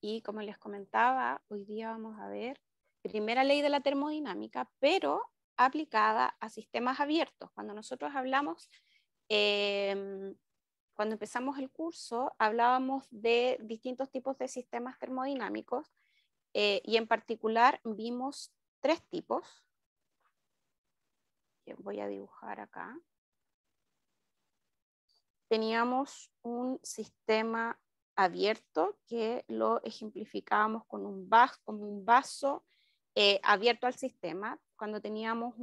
Y como les comentaba, hoy día vamos a ver primera ley de la termodinámica, pero aplicada a sistemas abiertos. Cuando nosotros hablamos, em, cuando empezamos el curso, hablábamos de distintos tipos de sistemas termodinámicos eh, y en particular vimos tres tipos. Voy a dibujar acá teníamos un sistema abierto que lo ejemplificábamos con un, vaso, eh, abierto al sistema, cuando teníamos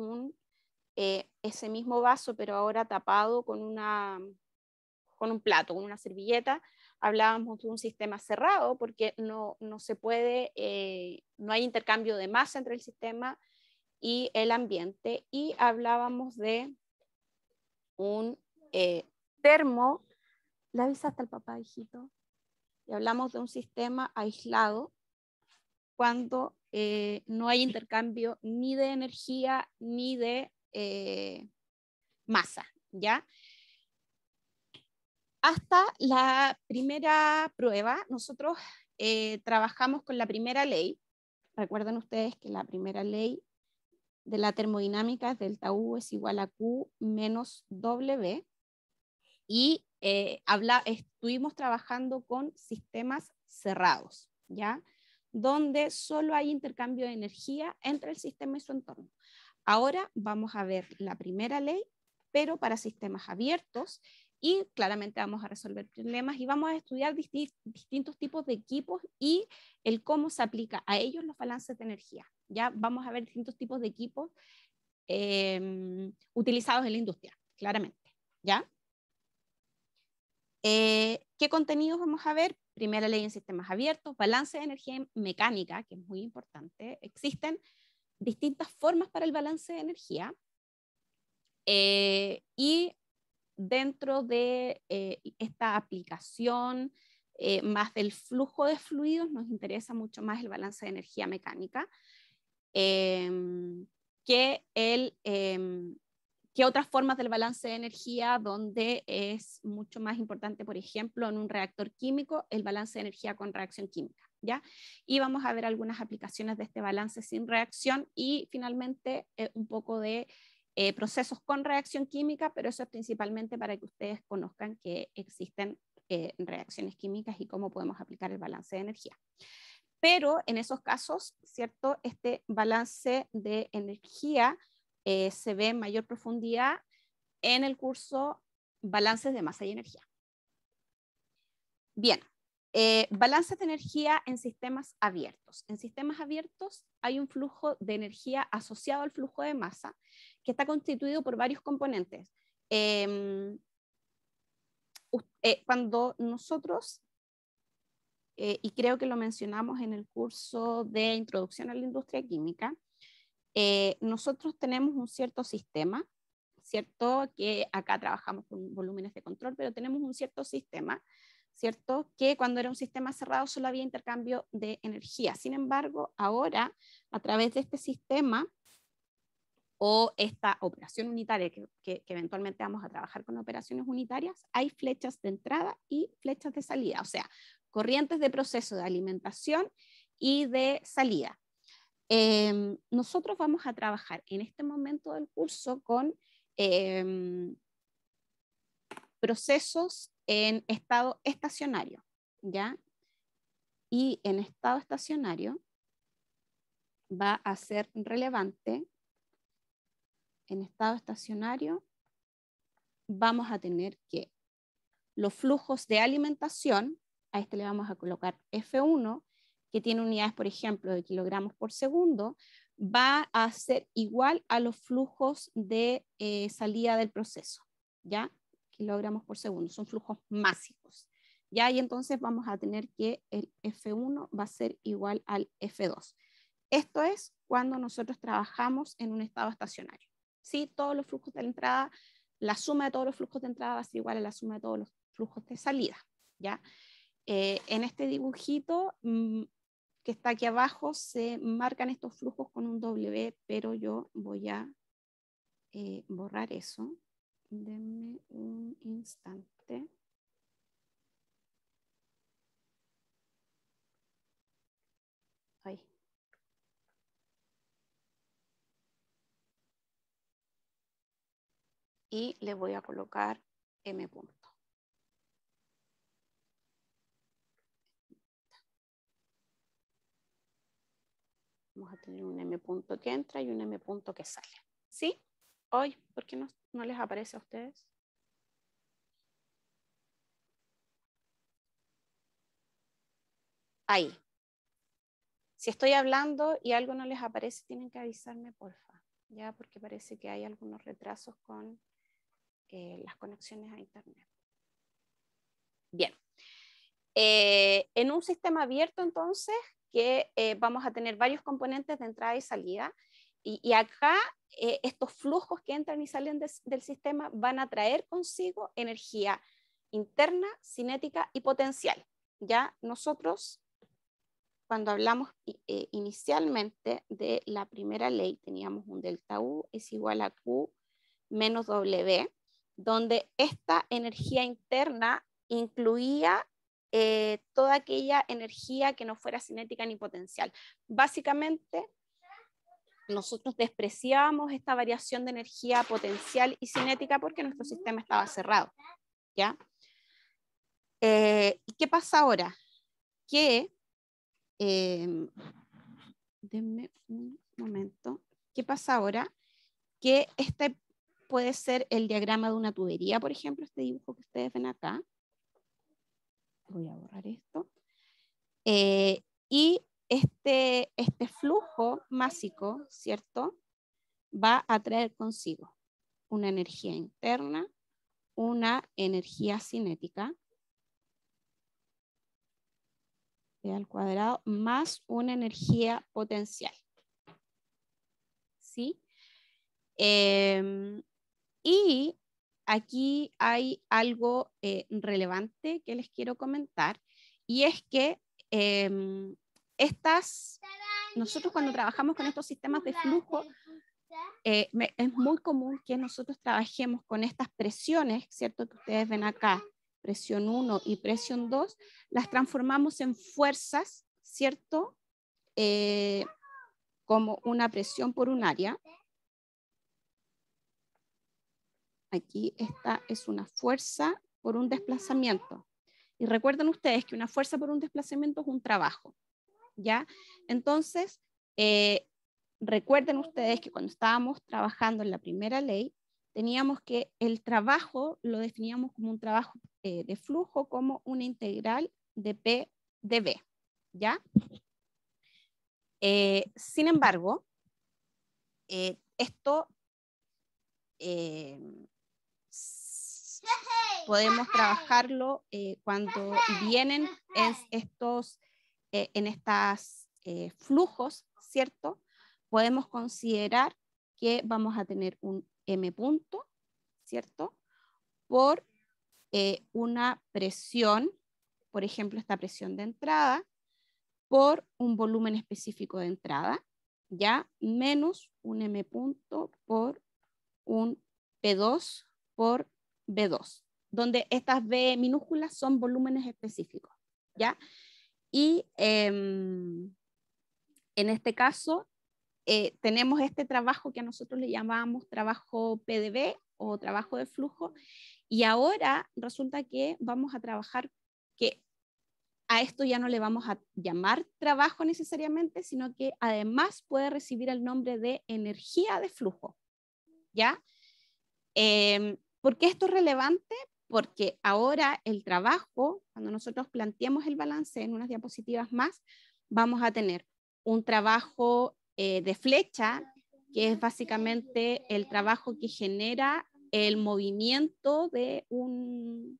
eh, ese mismo vaso, pero ahora tapado con, un plato, con una servilleta, hablábamos de un sistema cerrado porque no, no se puede, eh, no hay intercambio de masa entre el sistema y el ambiente, y hablábamos de un termo, le hasta el papá, hijito. Y hablamos de un sistema aislado cuando eh, no hay intercambio ni de energía ni de eh, masa, ¿ya? Hasta la primera prueba, nosotros eh, trabajamos con la primera ley. Recuerden ustedes que la primera ley de la termodinámica es delta U es igual a Q menos W y eh, habla, estuvimos trabajando con sistemas cerrados, ¿ya? Donde solo hay intercambio de energía entre el sistema y su entorno. Ahora vamos a ver la primera ley, pero para sistemas abiertos y claramente vamos a resolver problemas y vamos a estudiar distintos tipos de equipos y el cómo se aplica a ellos los balances de energía. Ya vamos a ver distintos tipos de equipos em, utilizados en la industria, claramente. ¿Ya? Eh, ¿Qué contenidos vamos a ver? Primera ley en sistemas abiertos, balance de energía mecánica, que es muy importante. Existen distintas formas para el balance de energía. Eh, y dentro de eh, esta aplicación más del flujo de fluidos, nos interesa mucho más el balance de energía mecánica em, que el em, que otras formas del balance de energía donde es mucho más importante, por ejemplo, en un reactor químico, el balance de energía con reacción química. ¿ya? Y vamos a ver algunas aplicaciones de este balance sin reacción y finalmente eh, un poco de eh, procesos con reacción química, pero eso es principalmente para que ustedes conozcan que existen eh, reacciones químicas y cómo podemos aplicar el balance de energía. Pero en esos casos, ¿cierto? Este balance de energía eh, se ve mayor profundidad en el curso Balances de Masa y Energía. Bien, eh, balances de energía en sistemas abiertos. En sistemas abiertos hay un flujo de energía asociado al flujo de masa que está constituido por varios componentes. Em, eh, cuando nosotros, y creo que lo mencionamos en el curso de Introducción a la Industria Química, eh, nosotros tenemos un cierto sistema, ¿cierto? Que acá trabajamos con volúmenes de control, pero tenemos un cierto sistema, ¿cierto? Que cuando era un sistema cerrado solo había intercambio de energía. Sin embargo, ahora, a través de este sistema, o esta operación unitaria, que, eventualmente vamos a trabajar con operaciones unitarias, hay flechas de entrada y flechas de salida, o sea, corrientes de proceso de alimentación y de salida. Em, nosotros vamos a trabajar en este momento del curso con em, procesos en estado estacionario, ¿ya? Y en estado estacionario va a ser relevante, en estado estacionario vamos a tener que los flujos de alimentación, a este le vamos a colocar F1, que tiene unidades, por ejemplo, de kilogramos por segundo, va a ser igual a los flujos de eh, salida del proceso, ¿ya? Kilogramos por segundo, son flujos másicos, ¿ya? Y entonces vamos a tener que el F1 va a ser igual al F2. Esto es cuando nosotros trabajamos en un estado estacionario, ¿sí? Todos los flujos de la entrada, la suma de todos los flujos de entrada va a ser igual a la suma de todos los flujos de salida, ¿ya? Eh, en este dibujito mm, que está aquí abajo, se marcan estos flujos con un W, pero yo voy a eh, borrar eso. Denme un instante. Ahí. Y le voy a colocar M. Vamos a tener un M punto que entra y un M punto que sale. ¿Sí? Hoy, ¿por qué no, les aparece a ustedes? Ahí. Si estoy hablando y algo no les aparece, tienen que avisarme, porfa. Ya, porque parece que hay algunos retrasos con eh, las conexiones a Internet. Bien. Eh, en un sistema abierto, entonces, que eh, vamos a tener varios componentes de entrada y salida. Y, acá eh, estos flujos que entran y salen del sistema van a traer consigo energía interna, cinética y potencial. Ya nosotros, cuando hablamos eh, inicialmente de la primera ley, teníamos un delta U es igual a Q menos W, donde esta energía interna incluía eh, toda aquella energía que no fuera cinética ni potencial. Básicamente, nosotros despreciábamos esta variación de energía potencial y cinética porque nuestro sistema estaba cerrado. ¿ya? Eh, ¿Y qué pasa ahora? Que, em, un momento, ¿qué pasa ahora? Que este puede ser el diagrama de una tubería, por ejemplo, este dibujo que ustedes ven acá voy a borrar esto, eh, y este, este flujo másico, ¿cierto? Va a traer consigo una energía interna, una energía cinética al cuadrado más una energía potencial. ¿Sí? Em, y aquí hay algo eh, relevante que les quiero comentar y es que em, estas, nosotros cuando trabajamos con estos sistemas de flujo, eh, es muy común que nosotros trabajemos con estas presiones, ¿cierto? Que ustedes ven acá, presión 1 y presión 2, las transformamos en fuerzas, ¿cierto? Eh, como una presión por un área, Aquí esta es una fuerza por un desplazamiento. Y recuerden ustedes que una fuerza por un desplazamiento es un trabajo. ¿Ya? Entonces, eh, recuerden ustedes que cuando estábamos trabajando en la primera ley, teníamos que el trabajo lo definíamos como un trabajo eh, de flujo, como una integral de P de B. ¿Ya? Eh, sin embargo, esto podemos trabajarlo eh, cuando vienen estos, eh, en estos eh, flujos, ¿cierto? Podemos considerar que vamos a tener un M punto, ¿cierto? Por una presión, por ejemplo, esta presión de entrada, por un volumen específico de entrada, ya menos un M punto por un P2 por B2, donde estas B minúsculas son volúmenes específicos, ¿ya? Y em, en este caso eh, tenemos este trabajo que a nosotros le llamamos trabajo PDB o trabajo de flujo, y ahora resulta que vamos a trabajar que a esto ya no le vamos a llamar trabajo necesariamente, sino que además puede recibir el nombre de energía de flujo, ¿ya? Eh, ¿Por qué esto es relevante? Porque ahora el trabajo, cuando nosotros planteamos el balance en unas diapositivas más, vamos a tener un trabajo eh, de flecha, que es básicamente el trabajo que genera el movimiento de un,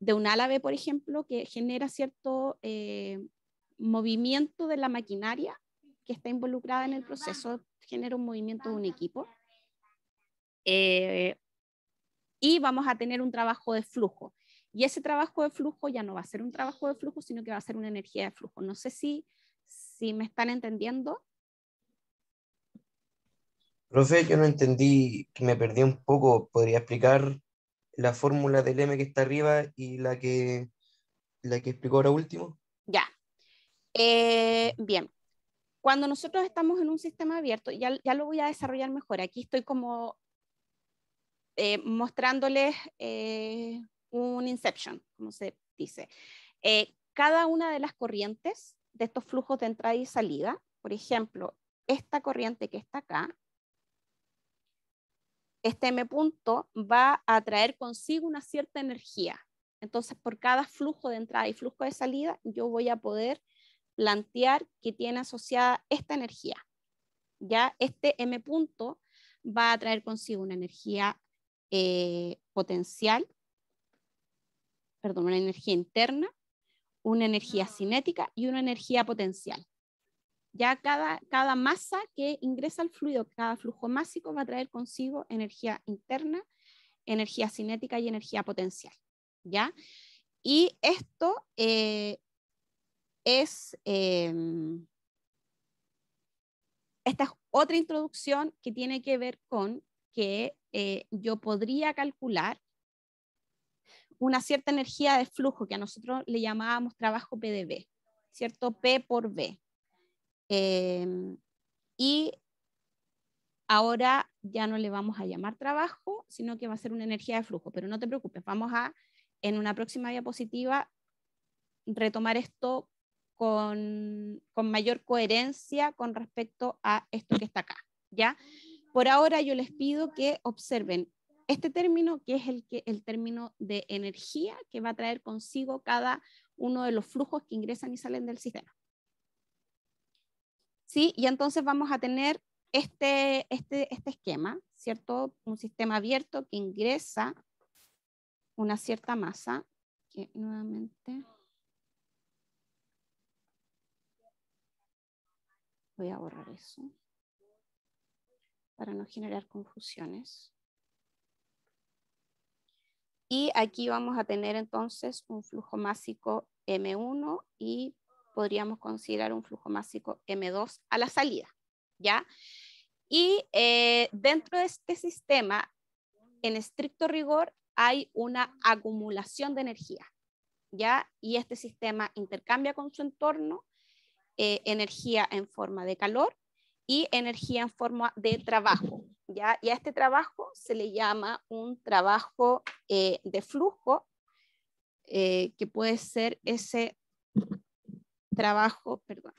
de un álabe, por ejemplo, que genera cierto eh, movimiento de la maquinaria que está involucrada en el proceso, genera un movimiento de un equipo. Eh, y vamos a tener un trabajo de flujo. Y ese trabajo de flujo ya no va a ser un trabajo de flujo, sino que va a ser una energía de flujo. No sé si, si me están entendiendo. Profe, yo no entendí, que me perdí un poco. ¿Podría explicar la fórmula del M que está arriba y la que, la que explicó ahora último? Ya. Eh, bien. Cuando nosotros estamos en un sistema abierto, ya, ya lo voy a desarrollar mejor. Aquí estoy como eh, mostrándoles eh, un inception, como se dice. Eh, cada una de las corrientes de estos flujos de entrada y salida, por ejemplo, esta corriente que está acá, este M punto va a traer consigo una cierta energía. Entonces, por cada flujo de entrada y flujo de salida, yo voy a poder plantear que tiene asociada esta energía. Ya este M punto va a traer consigo una energía eh, potencial, perdón, una energía interna, una energía ah. cinética y una energía potencial. Ya cada, cada masa que ingresa al fluido, cada flujo másico va a traer consigo energía interna, energía cinética y energía potencial. ¿ya? Y esto eh, es... Em, esta es otra introducción que tiene que ver con que eh, yo podría calcular una cierta energía de flujo que a nosotros le llamábamos trabajo PDB, ¿cierto? P por B. Em, y ahora ya no le vamos a llamar trabajo, sino que va a ser una energía de flujo. Pero no te preocupes, vamos a, en una próxima diapositiva, retomar esto con, con mayor coherencia con respecto a esto que está acá, ¿ya? Por ahora yo les pido que observen este término, que es el, que, el término de energía que va a traer consigo cada uno de los flujos que ingresan y salen del sistema. ¿Sí? Y entonces vamos a tener este, este, este esquema, ¿cierto? Un sistema abierto que ingresa una cierta masa, que nuevamente... Voy a borrar eso para no generar confusiones. Y aquí vamos a tener entonces un flujo másico M1 y podríamos considerar un flujo másico M2 a la salida, ¿ya? Y eh, dentro de este sistema, en estricto rigor, hay una acumulación de energía, ¿ya? Y este sistema intercambia con su entorno eh, energía en forma de calor y energía en forma de trabajo. ¿ya? Y a este trabajo se le llama un trabajo eh, de flujo, eh, que puede ser ese trabajo, perdón,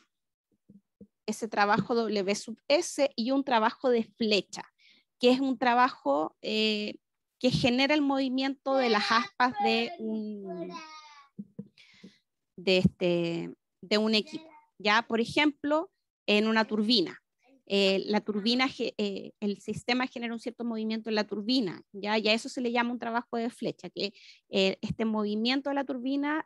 ese trabajo W sub S y un trabajo de flecha, que es un trabajo eh, que genera el movimiento de las aspas de un, de este, de un equipo. Ya, por ejemplo, en una turbina. Eh, la turbina, eh, el sistema genera un cierto movimiento en la turbina, ¿ya? y eso se le llama un trabajo de flecha, que eh, este movimiento de la turbina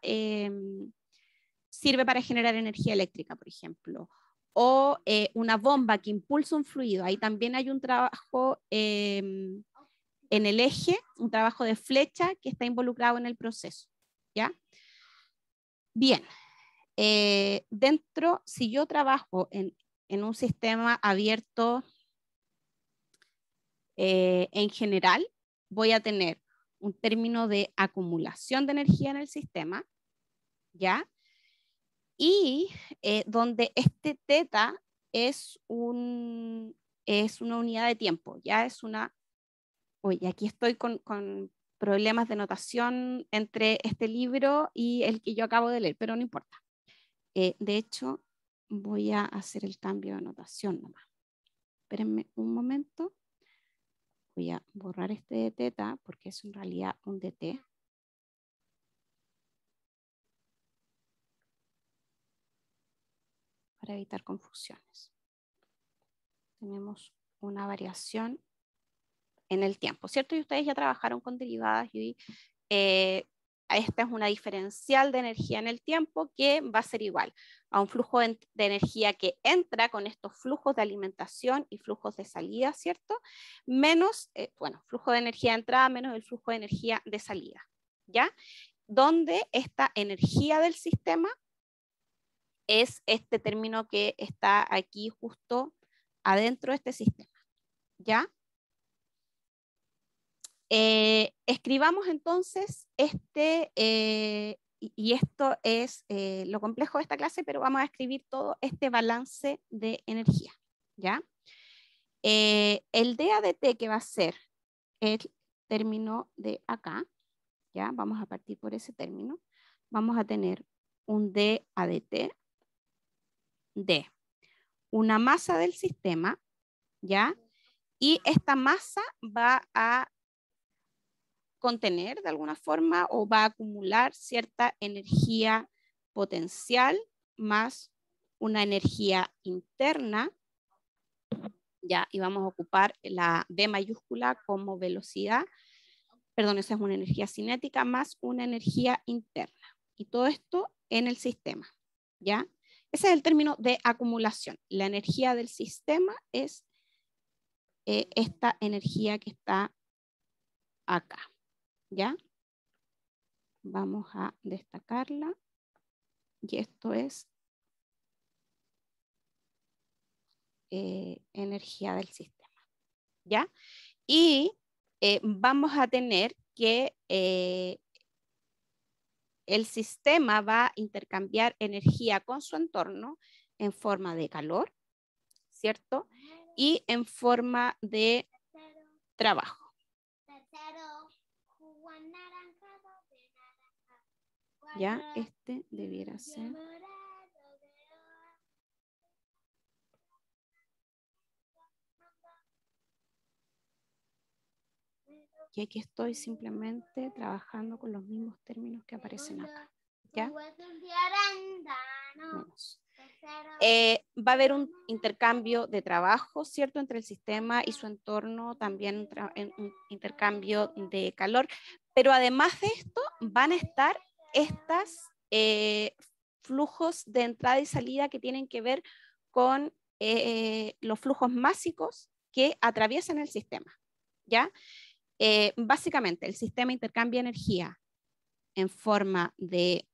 sirve para generar energía eléctrica, por ejemplo, o una bomba que impulsa un fluido, ahí también hay un trabajo en el eje, un trabajo de flecha que está involucrado en el proceso. ¿ya? Bien, dentro, si yo trabajo en en un sistema abierto eh, en general, voy a tener un término de acumulación de energía en el sistema, ¿ya? Y eh, donde este teta es, un, es una unidad de tiempo, ya es una... Oye, aquí estoy con, problemas de notación entre este libro y el que yo acabo de leer, pero no importa. Eh, de hecho, voy a hacer el cambio de anotación nomás. Espérenme un momento. Voy a borrar este de teta porque es en realidad un DT. Para evitar confusiones. Tenemos una variación en el tiempo, ¿cierto? Y ustedes ya trabajaron con derivadas y eh, esta es una diferencial de energía en el tiempo que va a ser igual a un flujo de energía que entra con estos flujos de alimentación y flujos de salida, ¿cierto? Menos, eh, bueno, flujo de energía de entrada menos el flujo de energía de salida, ¿ya? Donde esta energía del sistema es este término que está aquí justo adentro de este sistema, ¿ya? Eh, escribamos entonces este, eh, y esto es eh, lo complejo de esta clase, pero vamos a escribir todo este balance de energía, ¿ya? el DADT que va a ser el término de acá, ¿ya? Vamos a partir por ese término. Vamos a tener un DADT de una masa del sistema, ¿ya? Y esta masa va a contener de alguna forma o va a acumular cierta energía potencial más una energía interna. Ya, y vamos a ocupar la B mayúscula como velocidad. Perdón, esa es una energía cinética más una energía interna. Y todo esto en el sistema. ¿Ya? Ese es el término de acumulación. La energía del sistema es eh, esta energía que está acá. ¿Ya? Vamos a destacarla. Y esto es eh, energía del sistema. ¿Ya? Y eh, vamos a tener que eh, el sistema va a intercambiar energía con su entorno en forma de calor, ¿cierto? Y en forma de trabajo. Ya este debiera ser. Y aquí estoy simplemente trabajando con los mismos términos que aparecen acá. ¿Ya? Eh, va a haber un intercambio de trabajo, ¿cierto? Entre el sistema y su entorno, también un intercambio de calor, pero además de esto van a estar estos eh, flujos de entrada y salida que tienen que ver con eh, los flujos másicos que atraviesan el sistema. ¿ya? Eh, básicamente, el sistema intercambia energía en forma de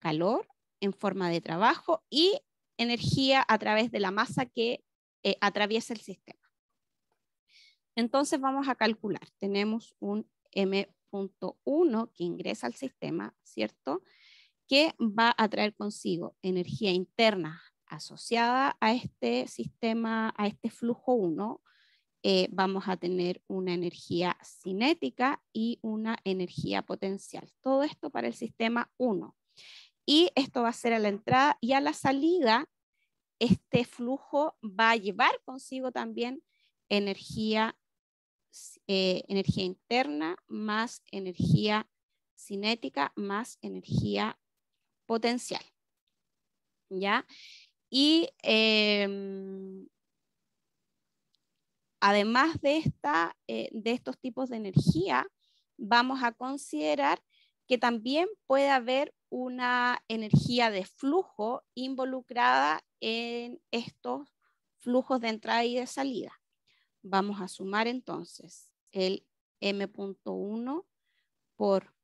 calor, en forma de trabajo y energía a través de la masa que atraviesa el sistema. Entonces vamos a calcular. Tenemos un m 1 que ingresa al sistema, ¿cierto? Que va a traer consigo energía interna asociada a este sistema, a este flujo 1, eh, vamos a tener una energía cinética y una energía potencial. Todo esto para el sistema 1. Y esto va a ser a la entrada y a la salida, este flujo va a llevar consigo también energía eh, energía interna más energía cinética más energía potencial. ¿Ya? Y em, además de, esta, eh, de estos tipos de energía, vamos a considerar que también puede haber una energía de flujo involucrada en estos flujos de entrada y de salida. Vamos a sumar entonces el M.1 por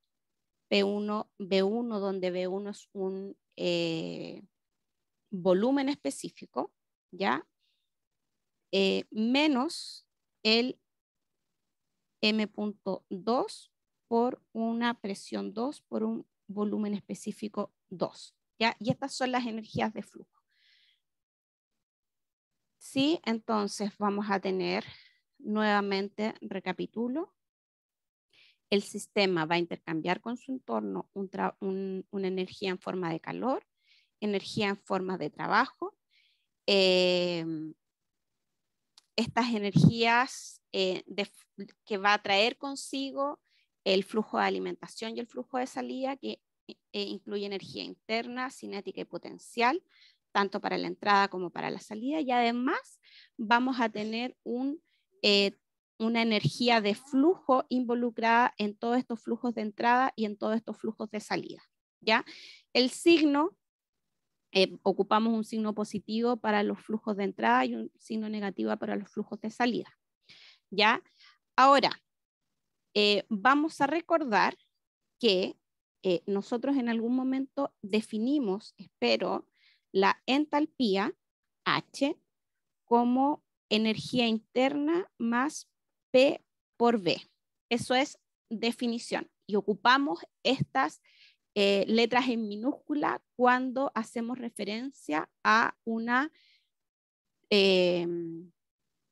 P1, B1, donde B1 es un eh, volumen específico, ¿ya? Eh, menos el M.2 por una presión 2 por un volumen específico 2, ¿ya? Y estas son las energías de flujo. Sí, entonces vamos a tener Nuevamente recapitulo. El sistema va a intercambiar con su entorno una energía en forma de calor, energía en forma de trabajo. Em, estas energías eh, que va a traer consigo el flujo de alimentación y el flujo de salida, que e incluye energía interna, cinética y potencial, tanto para la entrada como para la salida. Y además vamos a tener un eh, una energía de flujo involucrada en todos estos flujos de entrada y en todos estos flujos de salida. ¿ya? El signo, eh, ocupamos un signo positivo para los flujos de entrada y un signo negativo para los flujos de salida. ¿ya? Ahora, eh, vamos a recordar que nosotros en algún momento definimos, espero, la entalpía H como energía interna más P por B. Eso es definición. Y ocupamos estas eh, letras en minúscula cuando hacemos referencia a una, em,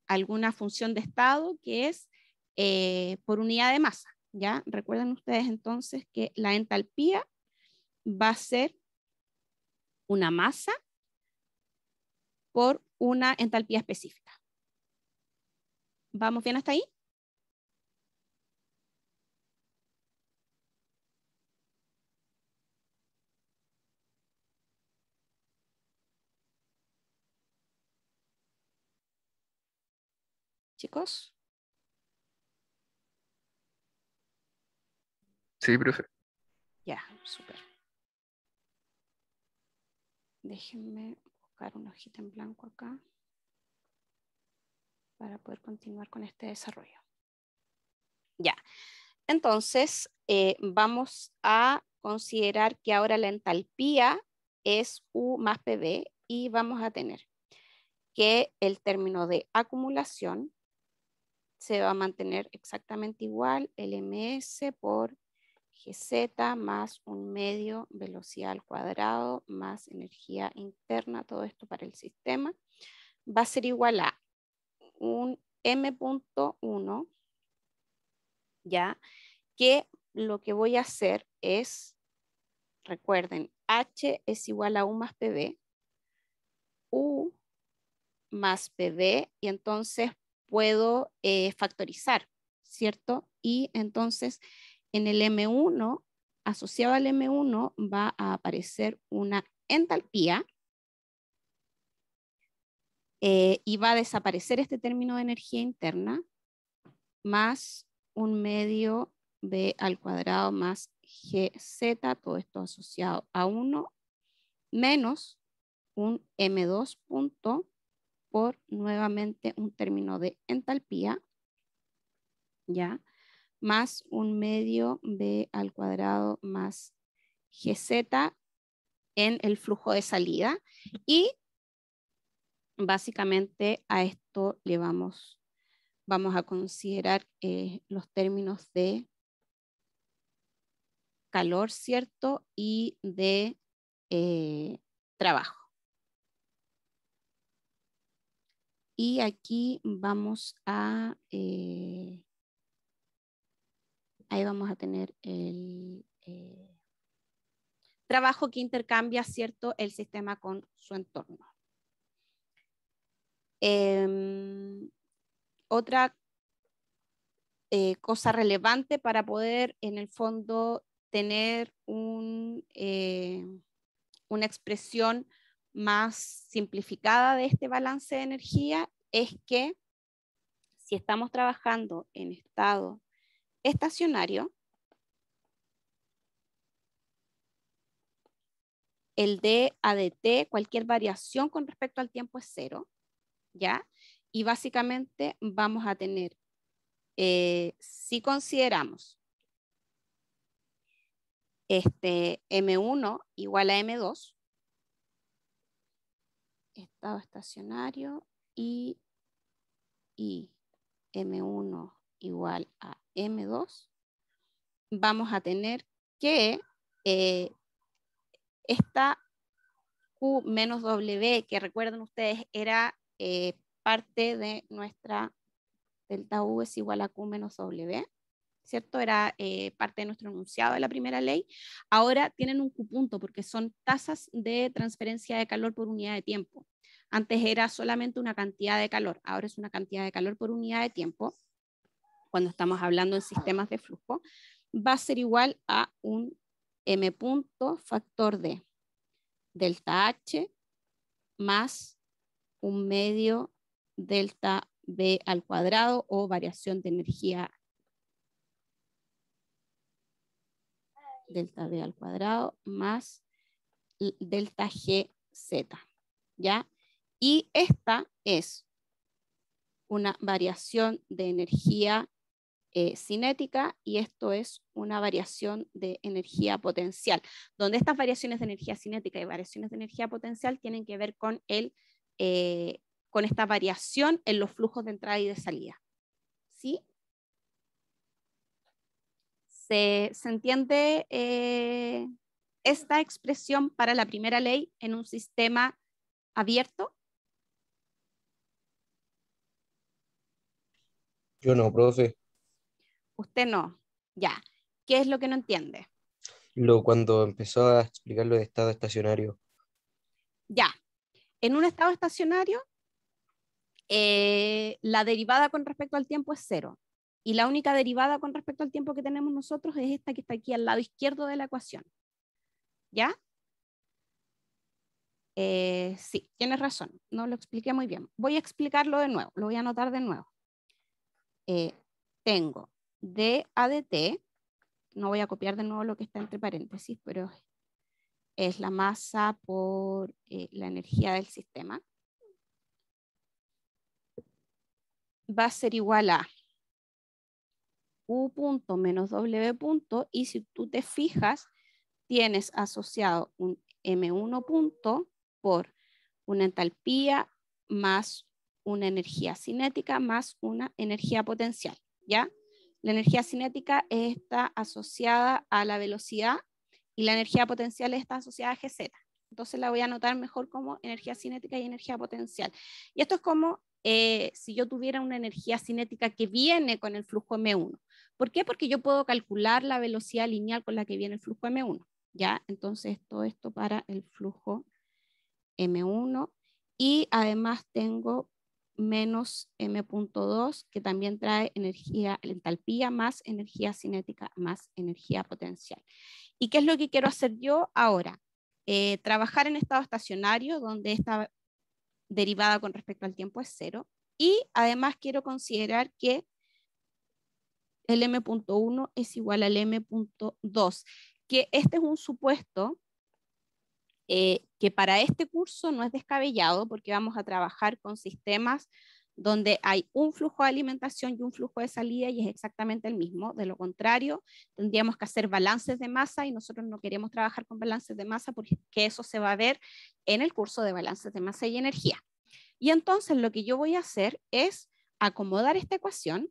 alguna función de estado que es eh, por unidad de masa. ¿ya? Recuerden ustedes entonces que la entalpía va a ser una masa por una entalpía específica. ¿Vamos bien hasta ahí? Chicos. Sí, profe. Ya, súper. Déjenme buscar una hojita en blanco acá para poder continuar con este desarrollo. Ya, entonces eh, vamos a considerar que ahora la entalpía es U más PV y vamos a tener que el término de acumulación se va a mantener exactamente igual, LMS por GZ más un medio velocidad al cuadrado más energía interna, todo esto para el sistema, va a ser igual a un M.1, ¿ya? Que lo que voy a hacer es, recuerden, H es igual a U más PB, U más PB, y entonces puedo eh, factorizar, ¿cierto? Y entonces en el M1, asociado al M1, va a aparecer una entalpía, eh, y va a desaparecer este término de energía interna más un medio B al cuadrado más GZ, todo esto asociado a 1, menos un M2 punto por nuevamente un término de entalpía, ¿ya? Más un medio B al cuadrado más GZ en el flujo de salida. Y Básicamente a esto le vamos, vamos a considerar eh, los términos de calor, ¿cierto? Y de eh, trabajo. Y aquí vamos a, eh, ahí vamos a tener el trabajo que intercambia, ¿cierto? El sistema con su entorno. Em, otra eh, cosa relevante para poder, en el fondo, tener eh, una expresión más simplificada de este balance de energía es que si estamos trabajando en estado estacionario, el DADT, cualquier variación con respecto al tiempo es cero. ¿ya? Y básicamente vamos a tener, eh, si consideramos este M1 igual a M2, estado estacionario y, M1 igual a M2, vamos a tener que eh, esta Q menos W, que recuerden ustedes, era eh, parte de nuestra delta U es igual a Q menos W, ¿cierto? Era eh, parte de nuestro enunciado de la primera ley. Ahora tienen un Q punto porque son tasas de transferencia de calor por unidad de tiempo. Antes era solamente una cantidad de calor, ahora es una cantidad de calor por unidad de tiempo, cuando estamos hablando en sistemas de flujo, va a ser igual a un M punto factor de delta H más un medio delta B al cuadrado o variación de energía delta B al cuadrado más delta GZ. ¿Ya? Y esta es una variación de energía eh, cinética y esto es una variación de energía potencial, donde estas variaciones de energía cinética y variaciones de energía potencial tienen que ver con el eh, con esta variación en los flujos de entrada y de salida. ¿Sí? ¿Se, entiende eh, esta expresión para la primera ley en un sistema abierto? Yo no, profe. Usted no. Ya. ¿Qué es lo que no entiende? Lo cuando empezó a explicar lo de estado estacionario. Ya, en un estado estacionario, eh, la derivada con respecto al tiempo es cero. Y la única derivada con respecto al tiempo que tenemos nosotros es esta que está aquí al lado izquierdo de la ecuación. ¿Ya? Eh, sí, tienes razón, no lo expliqué muy bien. Voy a explicarlo de nuevo, lo voy a anotar de nuevo. Eh, tengo d no voy a copiar de nuevo lo que está entre paréntesis, pero es la masa por eh, la energía del sistema, va a ser igual a U punto menos W punto, y si tú te fijas, tienes asociado un M1 punto por una entalpía más una energía cinética más una energía potencial, ¿ya? La energía cinética está asociada a la velocidad y la energía potencial está asociada a GZ. Entonces la voy a anotar mejor como energía cinética y energía potencial. Y esto es como eh, si yo tuviera una energía cinética que viene con el flujo M1. ¿Por qué? Porque yo puedo calcular la velocidad lineal con la que viene el flujo M1. ¿ya? Entonces todo esto para el flujo M1. Y además tengo menos M.2, que también trae energía, la entalpía más energía cinética más energía potencial. ¿Y qué es lo que quiero hacer yo ahora? Eh, trabajar en estado estacionario, donde esta derivada con respecto al tiempo es cero. Y además quiero considerar que el M.1 es igual al M.2, que este es un supuesto eh, que para este curso no es descabellado porque vamos a trabajar con sistemas donde hay un flujo de alimentación y un flujo de salida y es exactamente el mismo. De lo contrario, tendríamos que hacer balances de masa y nosotros no queremos trabajar con balances de masa porque eso se va a ver en el curso de balances de masa y energía. Y entonces lo que yo voy a hacer es acomodar esta ecuación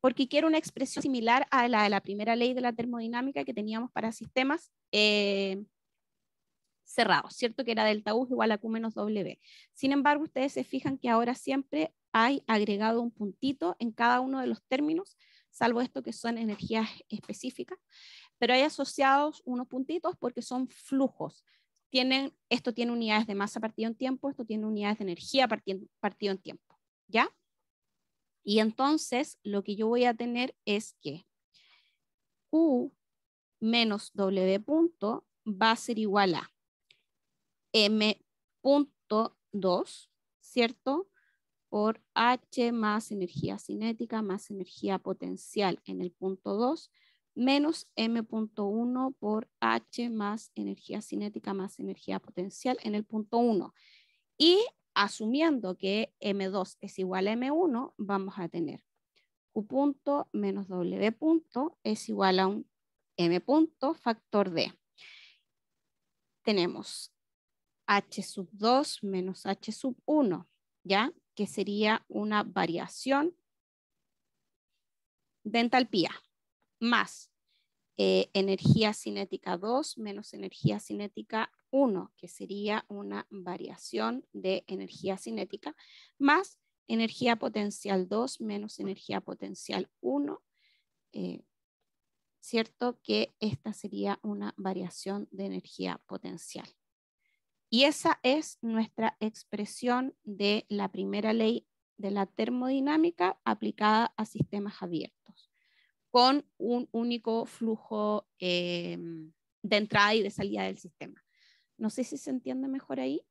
porque quiero una expresión similar a la de la primera ley de la termodinámica que teníamos para sistemas eh, Cerrado, ¿cierto? Que era delta U igual a Q menos W. Sin embargo, ustedes se fijan que ahora siempre hay agregado un puntito en cada uno de los términos, salvo esto que son energías específicas, pero hay asociados unos puntitos porque son flujos. Tienen, esto tiene unidades de masa partido en tiempo, esto tiene unidades de energía partido, partido en tiempo, ¿ya? Y entonces lo que yo voy a tener es que Q menos W punto va a ser igual a m.2, ¿cierto? Por H más energía cinética más energía potencial en el punto 2 menos m.1 por h más energía cinética más energía potencial en el punto 1. Y asumiendo que m2 es igual a m1, vamos a tener q punto menos w punto es igual a un m punto factor D. Tenemos h sub 2 menos h sub 1, ¿ya? Que sería una variación de entalpía, más eh, energía cinética 2 menos energía cinética 1, que sería una variación de energía cinética, más energía potencial 2 menos energía potencial 1, eh, ¿cierto? Que esta sería una variación de energía potencial. Y esa es nuestra expresión de la primera ley de la termodinámica aplicada a sistemas abiertos, con un único flujo eh, de entrada y de salida del sistema. No sé si se entiende mejor ahí.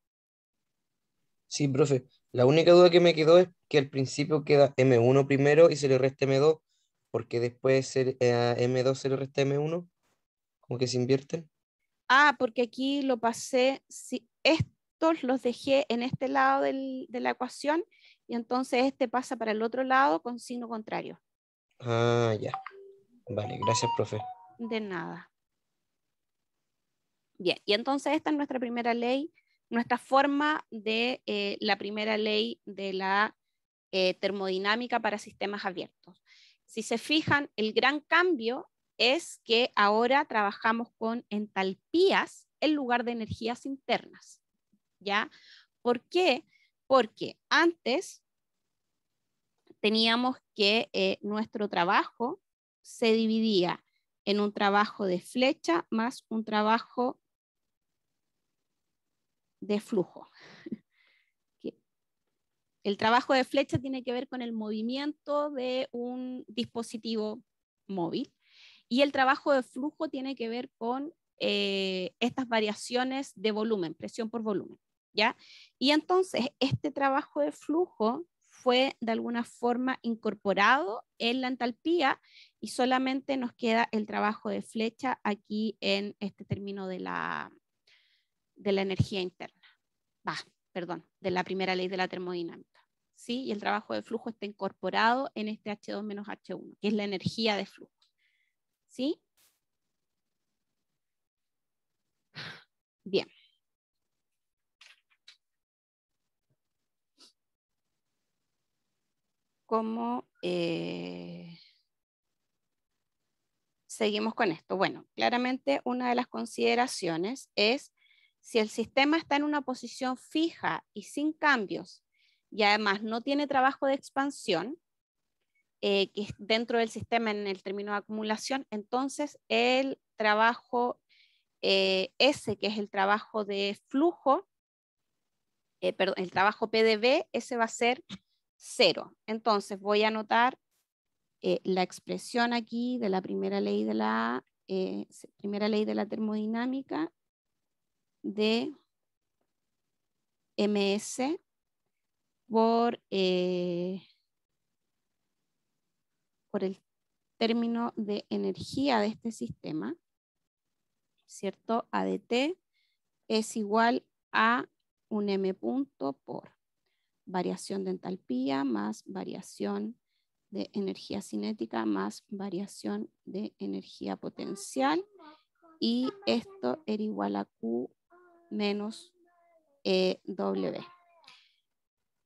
Sí, profe. La única duda que me quedó es que al principio queda M1 primero y se le resta M2, porque después eh, M2 se le resta M1, como que se invierten. Ah, porque aquí lo pasé, estos los dejé en este lado de la ecuación y entonces este pasa para el otro lado con signo contrario. Ah, ya. Vale, gracias, profe. De nada. Bien, y entonces esta es nuestra primera ley, nuestra forma de eh, la primera ley de la eh, termodinámica para sistemas abiertos. Si se fijan, el gran cambio es que ahora trabajamos con entalpías en lugar de energías internas. ¿Ya? ¿Por qué? Porque antes teníamos que eh, nuestro trabajo se dividía en un trabajo de flecha más un trabajo de flujo. El trabajo de flecha tiene que ver con el movimiento de un dispositivo móvil y el trabajo de flujo tiene que ver con eh, estas variaciones de volumen, presión por volumen, ¿ya? Y entonces este trabajo de flujo fue de alguna forma incorporado en la entalpía y solamente nos queda el trabajo de flecha aquí en este término de la, de la energía interna. Va, perdón, de la primera ley de la termodinámica. ¿sí? Y el trabajo de flujo está incorporado en este H2 H1, que es la energía de flujo. ¿Sí? Bien. ¿Cómo eh, seguimos con esto? Bueno, claramente una de las consideraciones es si el sistema está en una posición fija y sin cambios y además no tiene trabajo de expansión, eh, que dentro del sistema en el término de acumulación, entonces el trabajo eh, ese que es el trabajo de flujo, eh, perdón, el trabajo PDB, ese va a ser cero Entonces voy a anotar eh, la expresión aquí de la primera ley de la, primera ley de la termodinámica de MS por, por el término de energía de este sistema. ¿cierto? ADT es igual a un M punto por variación de entalpía más variación de energía cinética más variación de energía potencial y esto era igual a Q menos eh, W.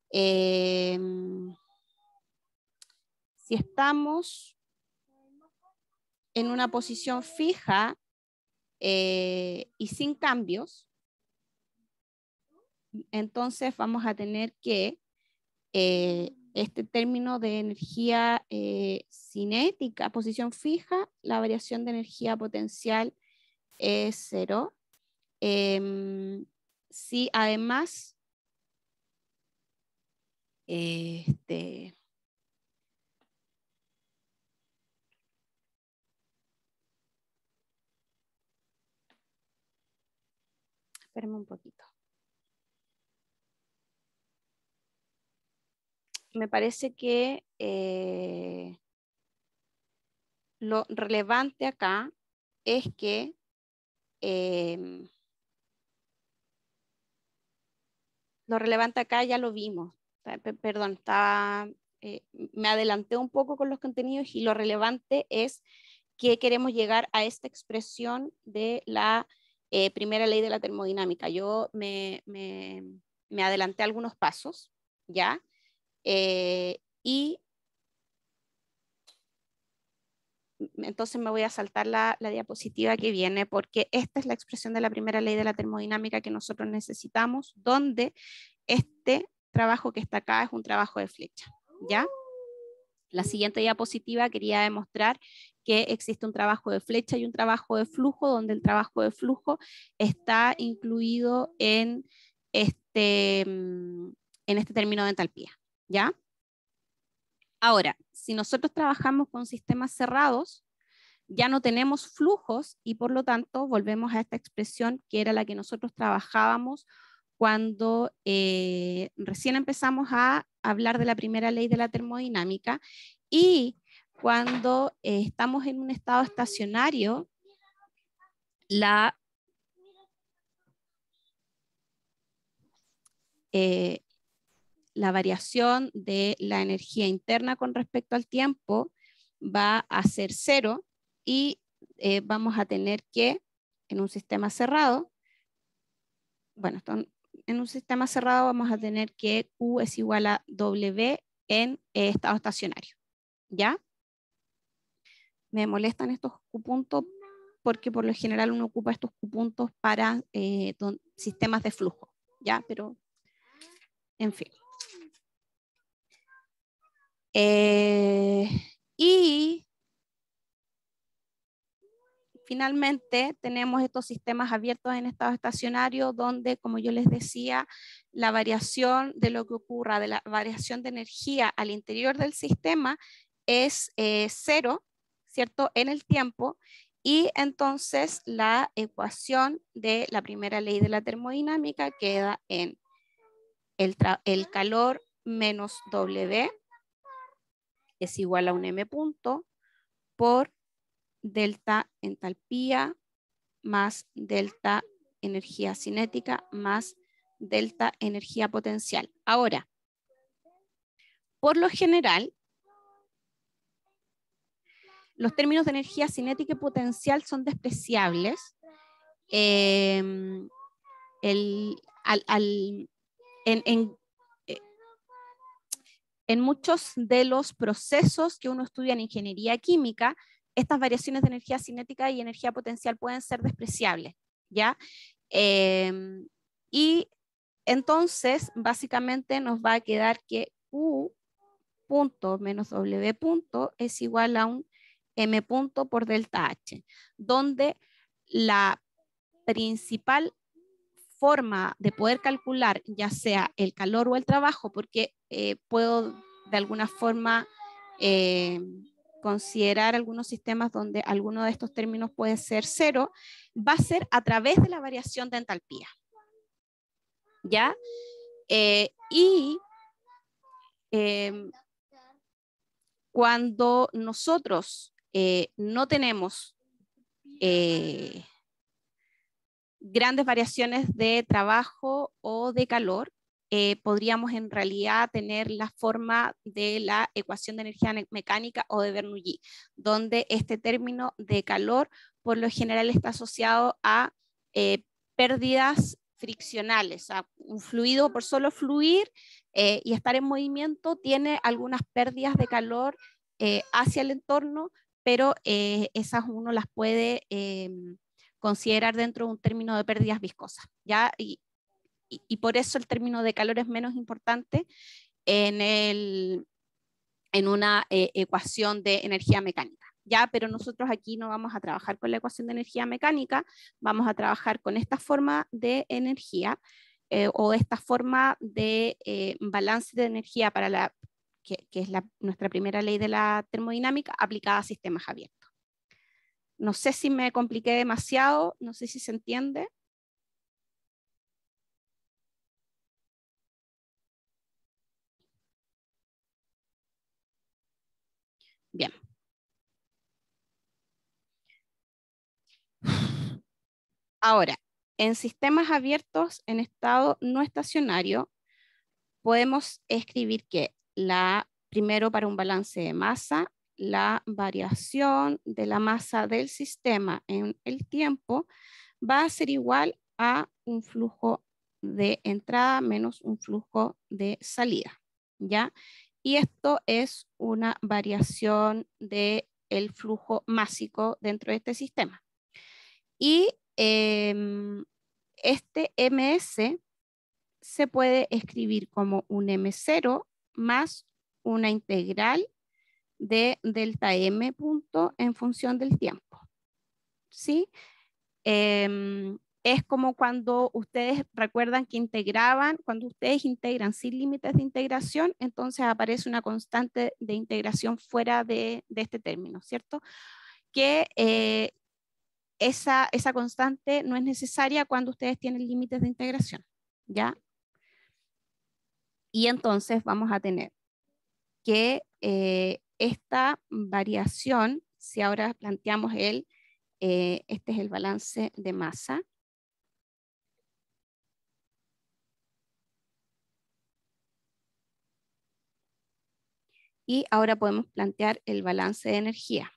Em, si estamos en una posición fija, eh, y sin cambios, entonces vamos a tener que eh, este término de energía eh, cinética, posición fija, la variación de energía potencial es cero. Em, si además este, Espérame un poquito. Me parece que eh, lo relevante acá es que em, lo relevante acá ya lo vimos. Perdón, eh, me adelanté un poco con los contenidos y lo relevante es que queremos llegar a esta expresión de la eh, primera ley de la termodinámica. Yo me, adelanté algunos pasos, ¿ya? Eh, y entonces me voy a saltar la, la, diapositiva que viene porque esta es la expresión de la primera ley de la termodinámica que nosotros necesitamos, donde este trabajo que está acá es un trabajo de flecha, ¿ya? La siguiente diapositiva quería demostrar que existe un trabajo de flecha y un trabajo de flujo, donde el trabajo de flujo está incluido este, mm, en este, término de entalpía. ¿ya? Ahora, si nosotros trabajamos con sistemas cerrados, ya no tenemos flujos y por lo tanto volvemos a esta expresión que era la que nosotros trabajábamos cuando eh, recién empezamos a hablar de la primera ley de la termodinámica y cuando eh, estamos en un estado estacionario, la, eh, la variación de la energía interna con respecto al tiempo va a ser cero y vamos a tener que, en un sistema cerrado, bueno, esto en un sistema cerrado vamos a tener que Q es igual a W en eh, estado estacionario. ¿Ya? Me molestan estos Q puntos porque por lo general uno ocupa estos Q puntos para eh, sistemas de flujo. ¿Ya? Pero, en fin. Eh, y Finalmente, tenemos estos sistemas abiertos en estado estacionario donde, como yo les decía, la variación de lo que ocurra, de la variación de energía al interior del sistema es eh, cero, ¿cierto?, en el tiempo. Y entonces la ecuación de la primera ley de la termodinámica queda en el, el calor menos W es igual a un M punto por delta entalpía más delta energía cinética más delta energía potencial. Ahora, por lo general, los términos de energía cinética y potencial son despreciables. Em, eh, en muchos de los procesos que uno estudia en ingeniería química, estas variaciones de energía cinética y energía potencial pueden ser despreciables, ¿ya? Em, y entonces, básicamente nos va a quedar que U punto menos W punto es igual a un M punto por delta H, donde la principal forma de poder calcular ya sea el calor o el trabajo, porque eh, puedo de alguna forma em, considerar algunos sistemas donde alguno de estos términos puede ser cero, va a ser a través de la variación de entalpía. ¿Ya? Eh, y em, cuando nosotros eh, no tenemos eh, grandes variaciones de trabajo o de calor, eh, podríamos en realidad tener la forma de la ecuación de energía mecánica o de Bernoulli, donde este término de calor por lo general está asociado a eh, pérdidas friccionales, a un fluido por solo fluir eh, y estar en movimiento tiene algunas pérdidas de calor hacia el entorno, pero esas uno las puede em, considerar dentro de un término de pérdidas viscosas. ¿ya? Y, y por eso el término de calor es menos importante en, el, en una eh, ecuación de energía mecánica. Ya, pero nosotros aquí no vamos a trabajar con la ecuación de energía mecánica, vamos a trabajar con esta forma de energía eh, o esta forma de eh, balance de energía para la, que, es nuestra primera ley de la termodinámica aplicada a sistemas abiertos. No sé si me compliqué demasiado, no sé si se entiende. Bien. Ahora, en sistemas abiertos en estado no estacionario, podemos escribir que la, primero para un balance de masa, la variación de la masa del sistema en el tiempo va a ser igual a un flujo de entrada menos un flujo de salida, ¿ya? y esto es una variación del el flujo másico dentro de este sistema. Y em, este MS se puede escribir como un M0 más una integral de delta M punto en función del tiempo. ¿Sí? Em, es como cuando ustedes recuerdan que integraban, cuando ustedes integran sin límites de integración, entonces aparece una constante de integración fuera de, este término, ¿cierto? Que eh, esa, constante no es necesaria cuando ustedes tienen límites de integración, ¿ya? Y entonces vamos a tener que eh, esta variación, si ahora planteamos el, eh, este es el balance de masa, Y ahora podemos plantear el balance de energía.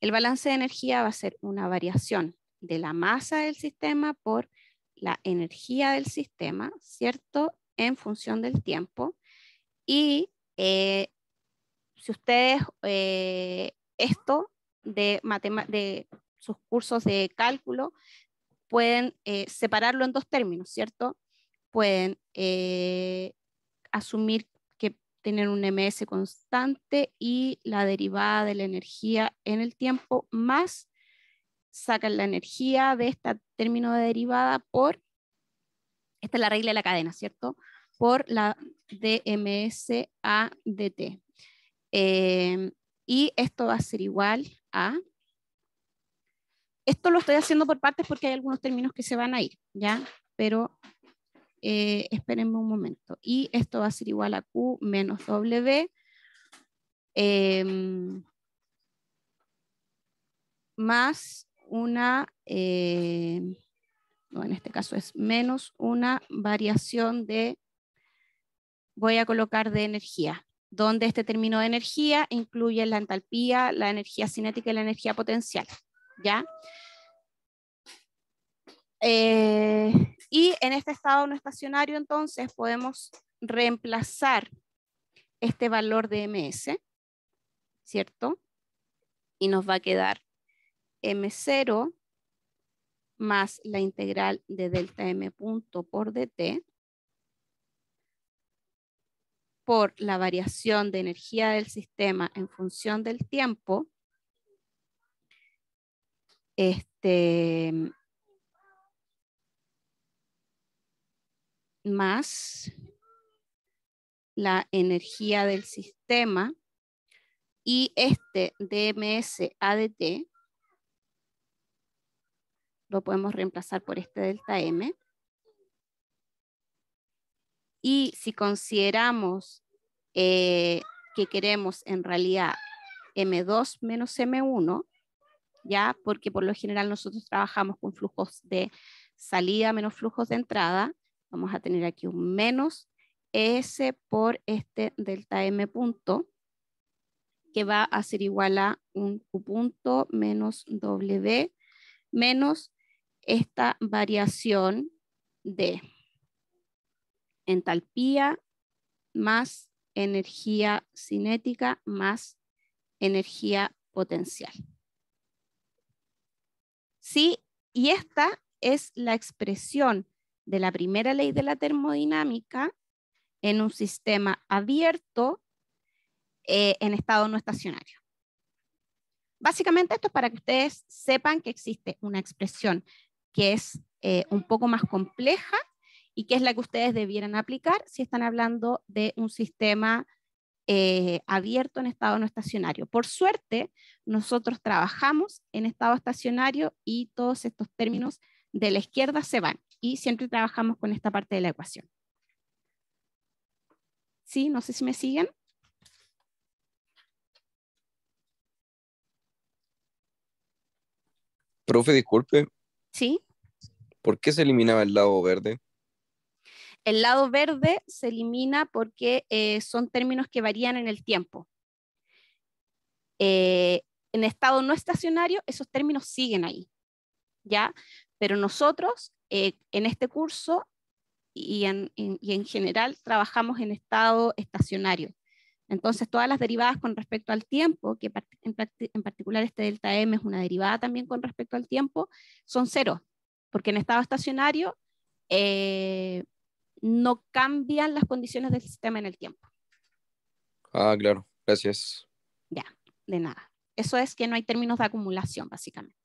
El balance de energía va a ser una variación de la masa del sistema por la energía del sistema, ¿cierto? En función del tiempo. Y eh, si ustedes eh, esto de, de, sus cursos de cálculo pueden eh, separarlo en dos términos, ¿cierto? pueden eh, asumir que tienen un MS constante y la derivada de la energía en el tiempo más sacan la energía de este término de derivada por, esta es la regla de la cadena, ¿cierto? Por la DMS a DT. Eh, y esto va a ser igual a... Esto lo estoy haciendo por partes porque hay algunos términos que se van a ir, ¿ya? Pero eh, un momento, y esto va a ser igual a Q menos W em, más una, eh, no, en este caso es menos una variación de, voy a colocar de energía, donde este término de energía incluye la entalpía, la energía cinética y la energía potencial, ¿ya? Eh, y en este estado no estacionario, entonces, podemos reemplazar este valor de ms, ¿cierto? Y nos va a quedar m0 más la integral de delta m punto por dt por la variación de energía del sistema en función del tiempo, este, más la energía del sistema y este DMS ADT lo podemos reemplazar por este delta M. Y si consideramos eh, que queremos en realidad M2 menos M1, ya porque por lo general nosotros trabajamos con flujos de salida menos flujos de entrada, Vamos a tener aquí un menos S por este delta M punto, que va a ser igual a un Q punto menos W menos esta variación de entalpía más energía cinética más energía potencial. ¿Sí? Y esta es la expresión de la primera ley de la termodinámica en un sistema abierto eh, en estado no estacionario. Básicamente esto es para que ustedes sepan que existe una expresión que es eh, un poco más compleja y que es la que ustedes debieran aplicar si están hablando de un sistema eh, abierto en estado no estacionario. Por suerte, nosotros trabajamos en estado estacionario y todos estos términos de la izquierda se van y siempre trabajamos con esta parte de la ecuación. ¿Sí? No sé si me siguen. Profe, disculpe. ¿Sí? ¿Por qué se eliminaba el lado verde? El lado verde se elimina porque eh, son términos que varían en el tiempo. Eh, en estado no estacionario, esos términos siguen ahí, ¿ya? Pero nosotros eh, en este curso y en, general trabajamos en estado estacionario. Entonces, todas las derivadas con respecto al tiempo, que en, particular este delta M es una derivada también con respecto al tiempo, son cero, porque en estado estacionario eh, no cambian las condiciones del sistema en el tiempo. Ah, claro, gracias. Ya, de nada. Eso es que no hay términos de acumulación, básicamente.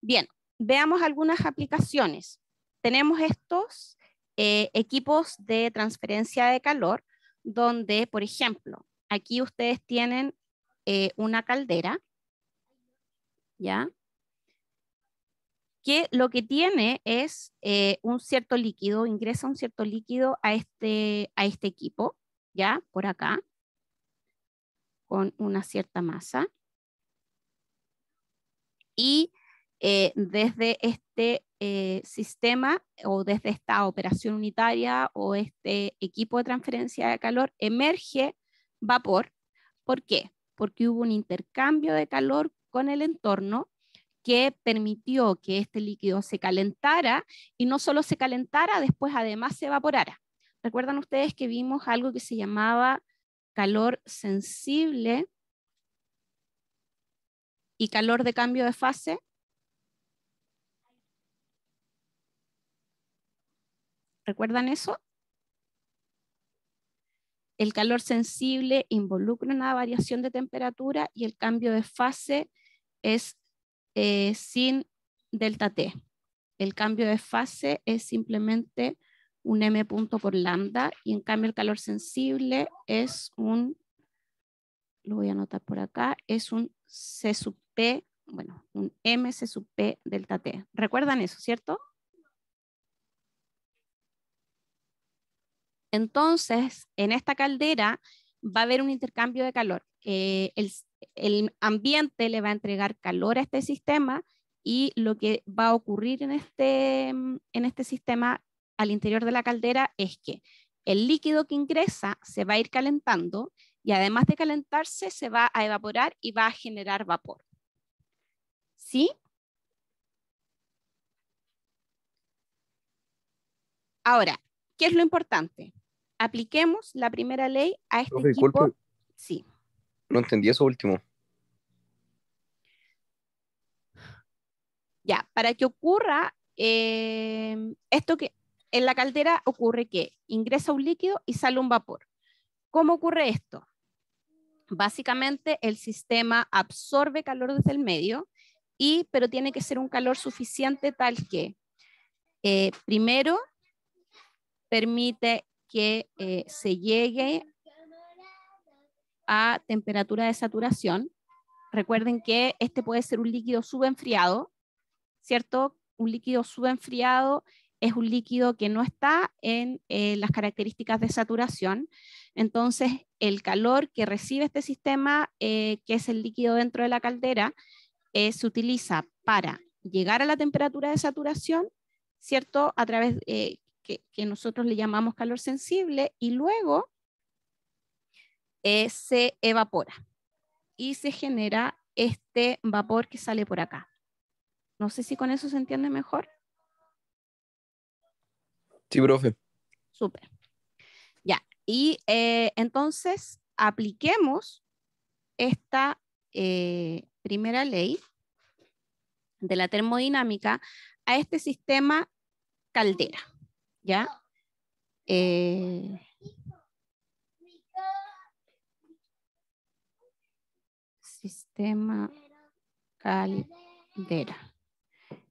Bien, veamos algunas aplicaciones. Tenemos estos eh, equipos de transferencia de calor, donde, por ejemplo, aquí ustedes tienen eh, una caldera, ¿ya? Que lo que tiene es eh, un cierto líquido, ingresa un cierto líquido a este, a este equipo, ¿ya? Por acá, con una cierta masa. Y eh, desde este eh, sistema o desde esta operación unitaria o este equipo de transferencia de calor emerge vapor. ¿Por qué? Porque hubo un intercambio de calor con el entorno que permitió que este líquido se calentara y no solo se calentara, después además se evaporara. ¿Recuerdan ustedes que vimos algo que se llamaba calor sensible y calor de cambio de fase? ¿Recuerdan eso? El calor sensible involucra una variación de temperatura y el cambio de fase es eh, sin delta T. El cambio de fase es simplemente un m punto por lambda y en cambio el calor sensible es un, lo voy a anotar por acá, es un C sub P, bueno, un m C sub P delta T. ¿Recuerdan eso, cierto? Entonces, en esta caldera va a haber un intercambio de calor. Eh, el, ambiente le va a entregar calor a este sistema y lo que va a ocurrir en este, mm, en este sistema al interior de la caldera es que el líquido que ingresa se va a ir calentando y además de calentarse se va a evaporar y va a generar vapor. ¿Sí? Ahora, ¿qué es lo importante? apliquemos la primera ley a este equipo. Sí. No entendí eso último. Ya, para que ocurra em, esto que en la caldera ocurre que ingresa un líquido y sale un vapor. ¿Cómo ocurre esto? Básicamente el sistema absorbe calor desde el medio, y, pero tiene que ser un calor suficiente tal que eh, primero permite que eh, se llegue a temperatura de saturación. Recuerden que este puede ser un líquido subenfriado, ¿cierto? Un líquido subenfriado es un líquido que no está en eh, las características de saturación. Entonces, el calor que recibe este sistema, eh, que es el líquido dentro de la caldera, se utiliza para llegar a la temperatura de saturación, ¿cierto? A través, que, nosotros le llamamos calor sensible, y luego eh, se evapora y se genera este vapor que sale por acá. No sé si con eso se entiende mejor. Sí, profe. Súper. Ya, y eh, entonces apliquemos esta eh, primera ley de la termodinámica a este sistema caldera. ¿ya? Eh, sistema caldera.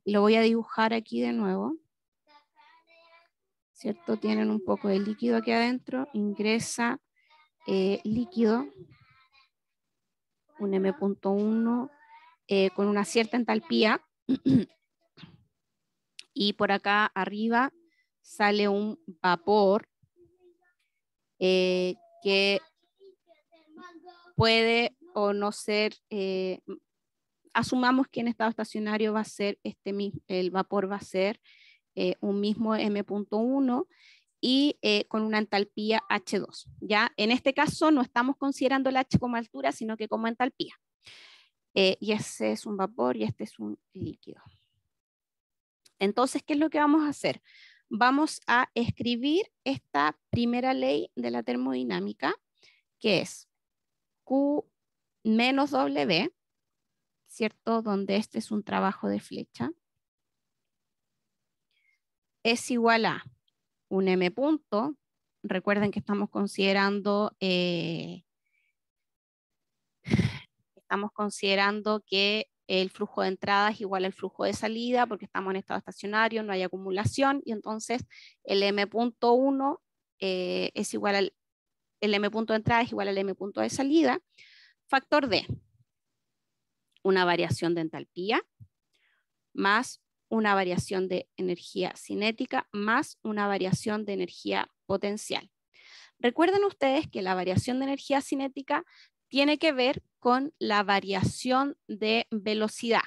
Lo voy a dibujar aquí de nuevo. ¿Cierto? Tienen un poco de líquido aquí adentro. Ingresa eh, líquido, un M.1 eh, con una cierta entalpía. y por acá arriba sale un vapor eh, que puede o no ser, eh, asumamos que en estado estacionario va a ser este el vapor va a ser eh, un mismo M.1 y con una entalpía H2. ¿ya? En este caso no estamos considerando el H como altura, sino que como entalpía. y ese es un vapor y este es un líquido. Entonces, ¿qué es lo que vamos a hacer? vamos a escribir esta primera ley de la termodinámica, que es Q menos W, ¿cierto? Donde este es un trabajo de flecha, es igual a un M punto. Recuerden que estamos considerando, eh, estamos considerando que el flujo de entrada es igual al flujo de salida porque estamos en estado estacionario, no hay acumulación y entonces el M.1 eh, es igual al el M punto de entrada es igual al M punto de salida. Factor D, una variación de entalpía más una variación de energía cinética más una variación de energía potencial. Recuerden ustedes que la variación de energía cinética tiene que ver con la variación de velocidad.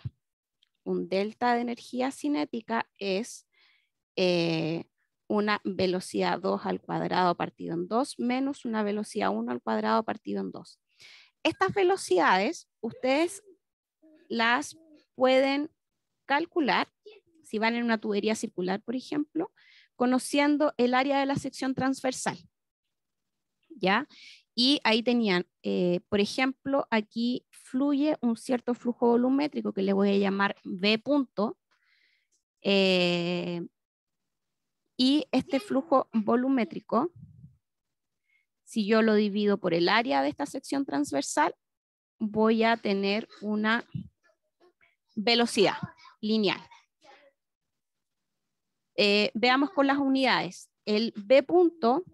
Un delta de energía cinética es eh, una velocidad 2 al cuadrado partido en 2 menos una velocidad 1 al cuadrado partido en 2. Estas velocidades ustedes las pueden calcular si van en una tubería circular, por ejemplo, conociendo el área de la sección transversal. ¿Ya? Y ahí tenían, eh, por ejemplo, aquí fluye un cierto flujo volumétrico que le voy a llamar B punto. Eh, y este flujo volumétrico, si yo lo divido por el área de esta sección transversal, voy a tener una velocidad lineal. Eh, veamos con las unidades. El B punto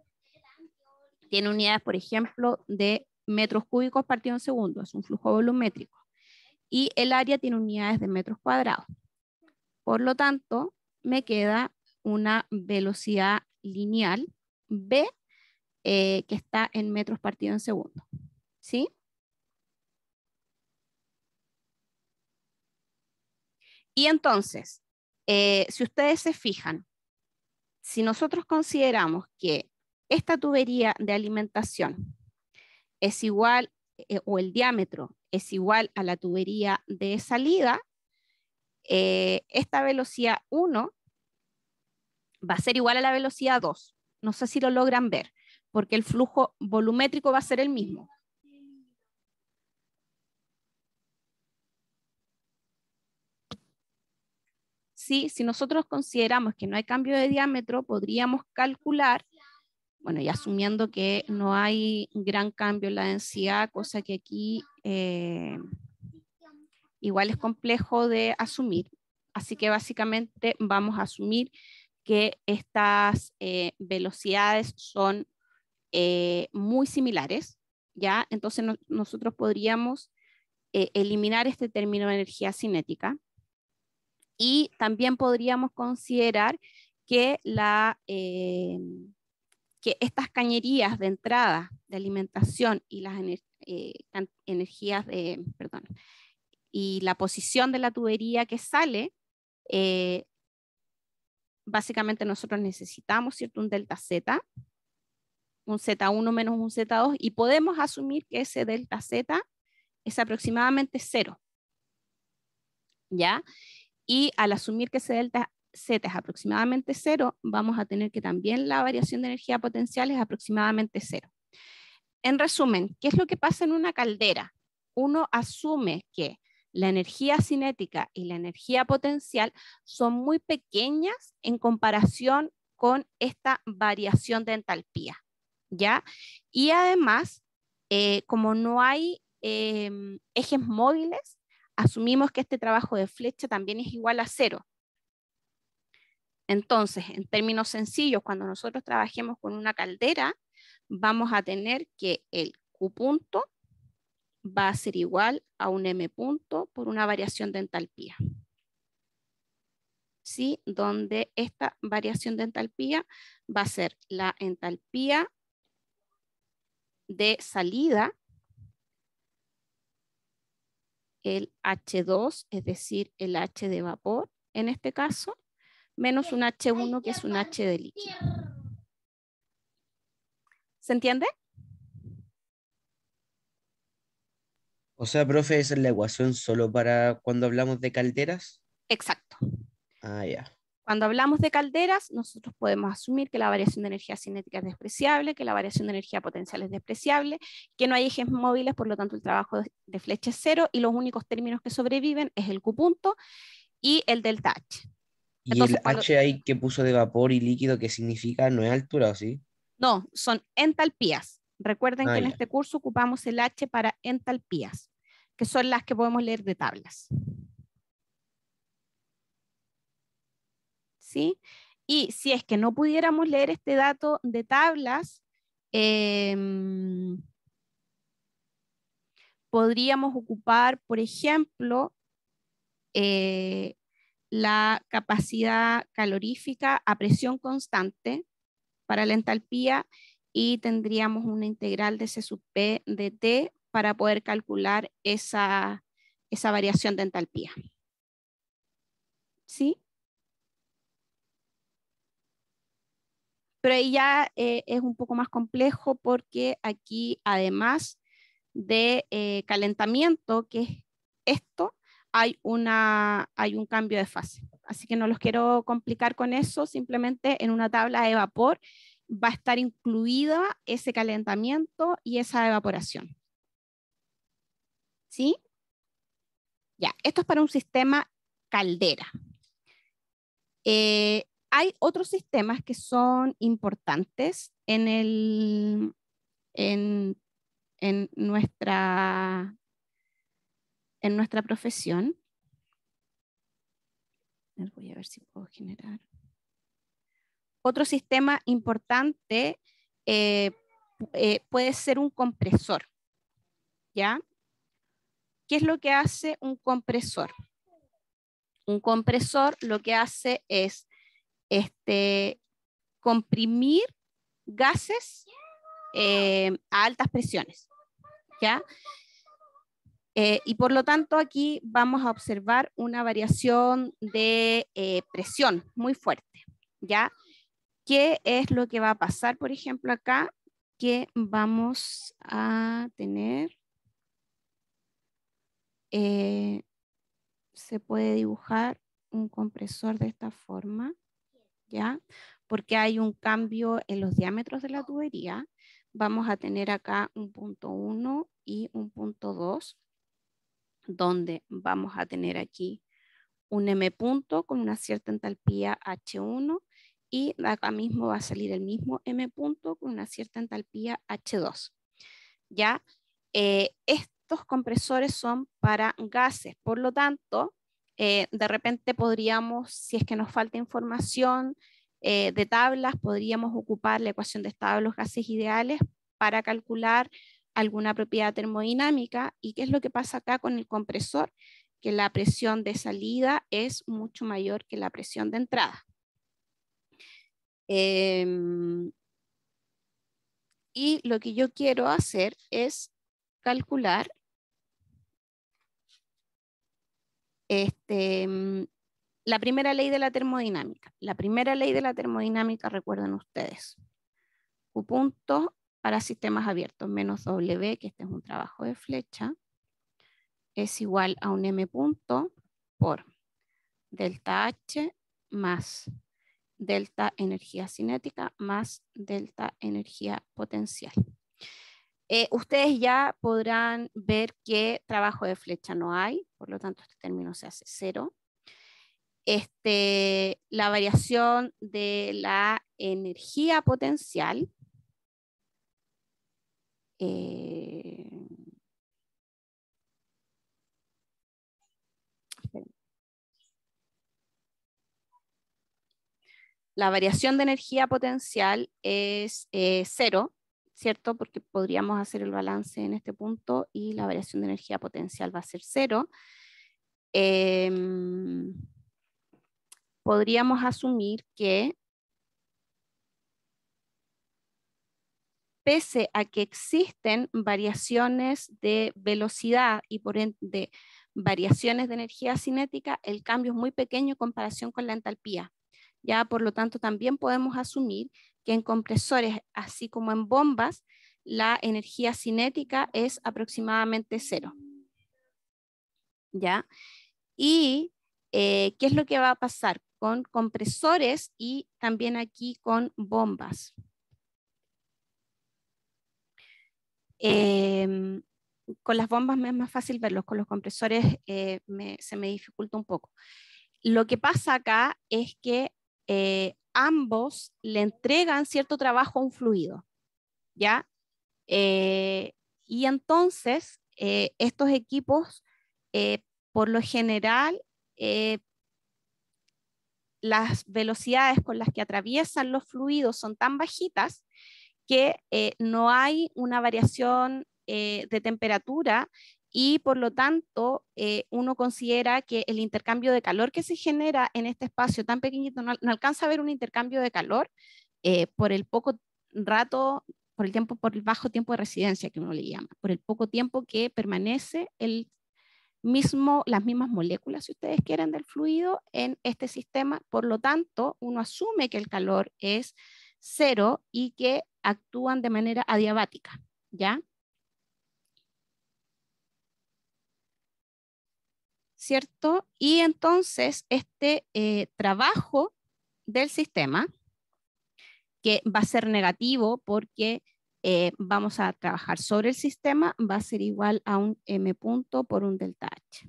tiene unidades, por ejemplo, de metros cúbicos partido en segundo, es un flujo volumétrico. Y el área tiene unidades de metros cuadrados. Por lo tanto, me queda una velocidad lineal B eh, que está en metros partido en segundo. ¿Sí? Y entonces, eh, si ustedes se fijan, si nosotros consideramos que esta tubería de alimentación es igual eh, o el diámetro es igual a la tubería de salida, eh, esta velocidad 1 va a ser igual a la velocidad 2. No sé si lo logran ver, porque el flujo volumétrico va a ser el mismo. si nosotros consideramos que no hay cambio de diámetro, podríamos calcular bueno, y asumiendo que no hay gran cambio en la densidad, cosa que aquí eh, igual es complejo de asumir. Así que básicamente vamos a asumir que estas eh, velocidades son eh, muy similares, ¿ya? Entonces nosotros podríamos eliminar este término de energía cinética y también podríamos considerar que la, que estas cañerías de entrada de alimentación y las eh, energías, de, perdón, y la posición de la tubería que sale, eh, básicamente nosotros necesitamos ¿cierto? un delta Z, un Z1 menos un Z2, y podemos asumir que ese delta Z es aproximadamente cero. ¿Ya? Y al asumir que ese delta Z es aproximadamente cero, vamos a tener que también la variación de energía potencial es aproximadamente cero. En resumen, ¿qué es lo que pasa en una caldera? Uno asume que la energía cinética y la energía potencial son muy pequeñas en comparación con esta variación de entalpía, ¿ya? Y además, eh, como no hay eh, ejes móviles, asumimos que este trabajo de flecha también es igual a cero, entonces, en términos sencillos, cuando nosotros trabajemos con una caldera, vamos a tener que el Q punto va a ser igual a un M punto por una variación de entalpía. ¿Sí? Donde esta variación de entalpía va a ser la entalpía de salida, el H2, es decir, el H de vapor en este caso, menos un H1 que es un H de líquido. ¿Se entiende? O sea, profe, esa es la ecuación solo para cuando hablamos de calderas. Exacto. Ah, ya. Cuando hablamos de calderas, nosotros podemos asumir que la variación de energía cinética es despreciable, que la variación de energía potencial es despreciable, que no hay ejes móviles, por lo tanto el trabajo de flecha es cero, y los únicos términos que sobreviven es el Q punto y el delta H. ¿Y el H ahí que puso de vapor y líquido, qué significa no es altura o sí? No, son entalpías. Recuerden ah, que en este curso ocupamos el H para entalpías, que son las que podemos leer de tablas. ¿Sí? Y si es que no pudiéramos leer este dato de tablas, em, podríamos ocupar, por ejemplo, eh, la capacidad calorífica a presión constante para la entalpía y tendríamos una integral de C sub P de T para poder calcular esa, variación de entalpía. ¿Sí? Pero ahí ya eh, es un poco más complejo porque aquí además de eh, calentamiento, que es esto, hay, una, hay un cambio de fase. Así que no los quiero complicar con eso, simplemente en una tabla de vapor va a estar incluida ese calentamiento y esa evaporación. ¿Sí? Ya, esto es para un sistema caldera. Eh, hay otros sistemas que son importantes en, el, en, en nuestra en nuestra profesión. Voy a ver si puedo generar. Otro sistema importante eh, eh, puede ser un compresor. ¿Ya? ¿Qué es lo que hace un compresor? Un compresor lo que hace es este, comprimir gases eh, a altas presiones. ¿Ya? Eh, y por lo tanto aquí vamos a observar una variación de eh, presión muy fuerte, ¿ya? ¿Qué es lo que va a pasar, por ejemplo, acá? Que vamos a tener... Eh, se puede dibujar un compresor de esta forma, ¿ya? Porque hay un cambio en los diámetros de la tubería. Vamos a tener acá un punto 1 y un punto 2 donde vamos a tener aquí un M punto con una cierta entalpía H1 y acá mismo va a salir el mismo M punto con una cierta entalpía H2. ¿Ya? Eh, estos compresores son para gases, por lo tanto, eh, de repente podríamos, si es que nos falta información eh, de tablas, podríamos ocupar la ecuación de estado de los gases ideales para calcular alguna propiedad termodinámica. ¿Y qué es lo que pasa acá con el compresor? Que la presión de salida es mucho mayor que la presión de entrada. Em, y lo que yo quiero hacer es calcular este, mm, la primera ley de la termodinámica. La primera ley de la termodinámica, recuerden ustedes, punto para sistemas abiertos, menos W, que este es un trabajo de flecha, es igual a un M punto por delta H más delta energía cinética más delta energía potencial. Eh, ustedes ya podrán ver que trabajo de flecha no hay, por lo tanto este término se hace cero. Este, la variación de la energía potencial eh, la variación de energía potencial es eh, cero, ¿cierto? Porque podríamos hacer el balance en este punto y la variación de energía potencial va a ser cero. Em, podríamos asumir que pese a que existen variaciones de velocidad y por ende variaciones de energía cinética, el cambio es muy pequeño en comparación con la entalpía. Ya, por lo tanto, también podemos asumir que en compresores, así como en bombas, la energía cinética es aproximadamente cero. ¿Ya? Y, eh, ¿qué es lo que va a pasar con compresores y también aquí con bombas? Em, con las bombas es más fácil verlos, con los compresores eh, se me dificulta un poco. Lo que pasa acá es que eh, ambos le entregan cierto trabajo a un fluido, ¿ya? Eh, y entonces estos equipos, por lo general, las velocidades con las que atraviesan los fluidos son tan bajitas que eh, no hay una variación eh, de temperatura y por lo tanto eh, uno considera que el intercambio de calor que se genera en este espacio tan pequeñito no, alcanza a ver un intercambio de calor por el poco rato, por el tiempo, por el bajo tiempo de residencia que uno le llama, por el poco tiempo que permanece el mismo, las mismas moléculas, si ustedes quieren, del fluido en este sistema. Por lo tanto, uno asume que el calor es cero y que actúan de manera adiabática, ¿ya? ¿Cierto? Y entonces este eh, trabajo del sistema, que va a ser negativo porque eh, vamos a trabajar sobre el sistema, va a ser igual a un m punto por un delta h.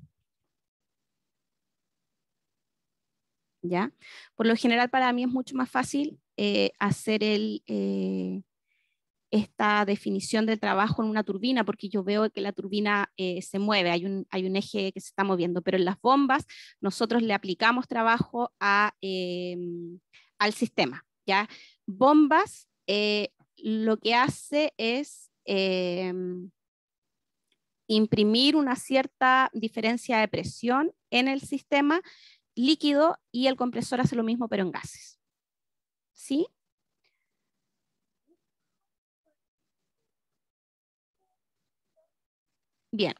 Por lo general para mí es mucho más fácil eh, hacer eh, esta definición del trabajo en una turbina, porque yo veo que la turbina eh, se mueve, hay un, eje que se está moviendo, pero en las bombas nosotros le aplicamos trabajo al sistema, ¿ya? Bombas lo que hace es imprimir una cierta diferencia de presión en el sistema líquido y el compresor hace lo mismo, pero en gases. ¿Sí? Bien.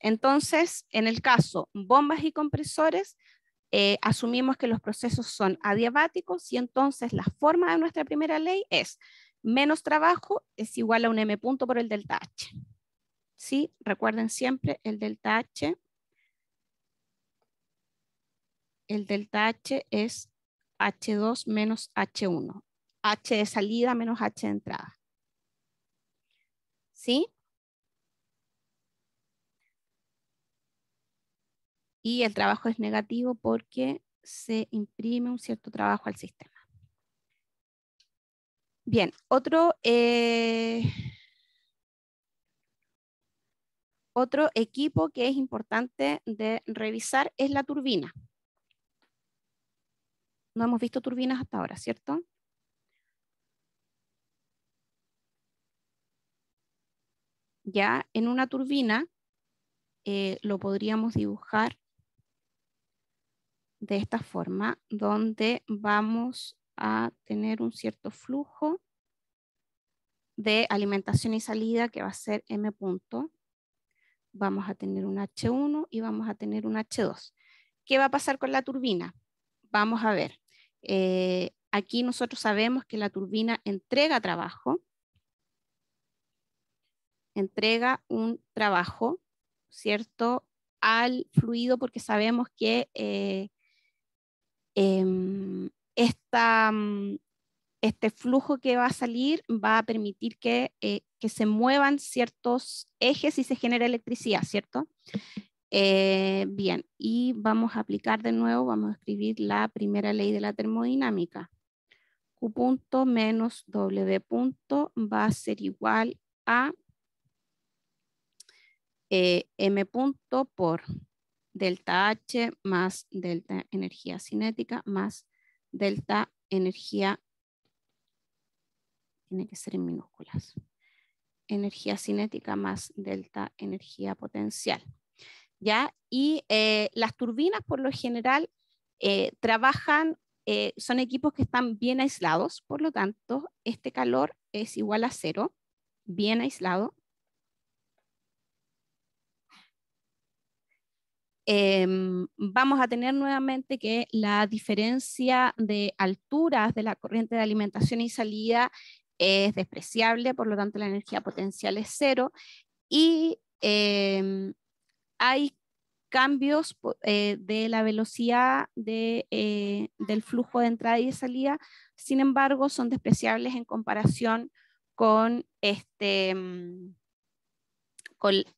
Entonces, en el caso bombas y compresores, eh, asumimos que los procesos son adiabáticos y entonces la forma de nuestra primera ley es menos trabajo es igual a un m punto por el delta H. ¿Sí? Recuerden siempre el delta H el delta H es H2 menos H1. H de salida menos H de entrada. ¿Sí? Y el trabajo es negativo porque se imprime un cierto trabajo al sistema. Bien, otro, eh, otro equipo que es importante de revisar es la turbina. No hemos visto turbinas hasta ahora, ¿cierto? Ya en una turbina eh, lo podríamos dibujar de esta forma, donde vamos a tener un cierto flujo de alimentación y salida que va a ser M punto. Vamos a tener un H1 y vamos a tener un H2. ¿Qué va a pasar con la turbina? Vamos a ver. Eh, aquí nosotros sabemos que la turbina entrega trabajo, entrega un trabajo, ¿cierto?, al fluido porque sabemos que eh, em, mm, este flujo que va a salir va a permitir que, eh, que se muevan ciertos ejes y se genere electricidad, ¿cierto? Eh, bien, y vamos a aplicar de nuevo, vamos a escribir la primera ley de la termodinámica. Q punto menos W punto va a ser igual a eh, M punto por delta H más delta energía cinética más delta energía, tiene que ser en minúsculas, energía cinética más delta energía potencial. Y eh, las turbinas, por lo general, eh, trabajan, eh, son equipos que están bien aislados, por lo tanto, este calor es igual a cero, bien aislado. Em, vamos a tener nuevamente que la diferencia de alturas de la corriente de alimentación y salida es despreciable, por lo tanto la energía potencial es cero y em, hay cambios eh, de la velocidad de, eh, del flujo de entrada y salida, sin embargo, son despreciables en comparación con, este, mm,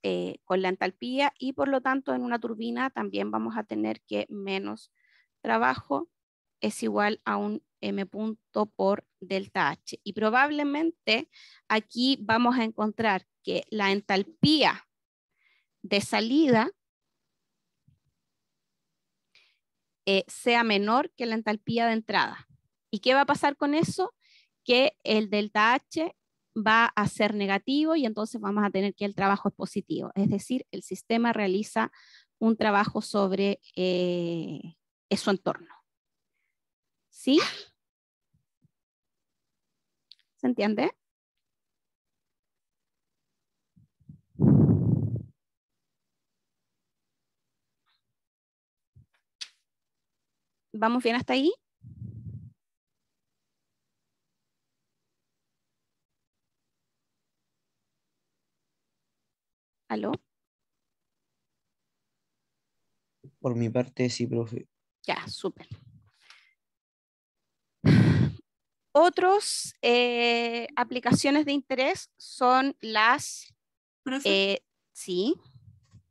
eh, con la entalpía y por lo tanto en una turbina también vamos a tener que menos trabajo es igual a un m punto por delta H. Y probablemente aquí vamos a encontrar que la entalpía de salida eh, sea menor que la entalpía de entrada. ¿Y qué va a pasar con eso? Que el delta H va a ser negativo y entonces vamos a tener que el trabajo es positivo. Es decir, el sistema realiza un trabajo sobre eh, su entorno. ¿Sí? ¿Se entiende? ¿Vamos bien hasta ahí? ¿Aló? Por mi parte, sí, profe. Ya, súper. Otras eh, aplicaciones de interés son las... Eh, sí.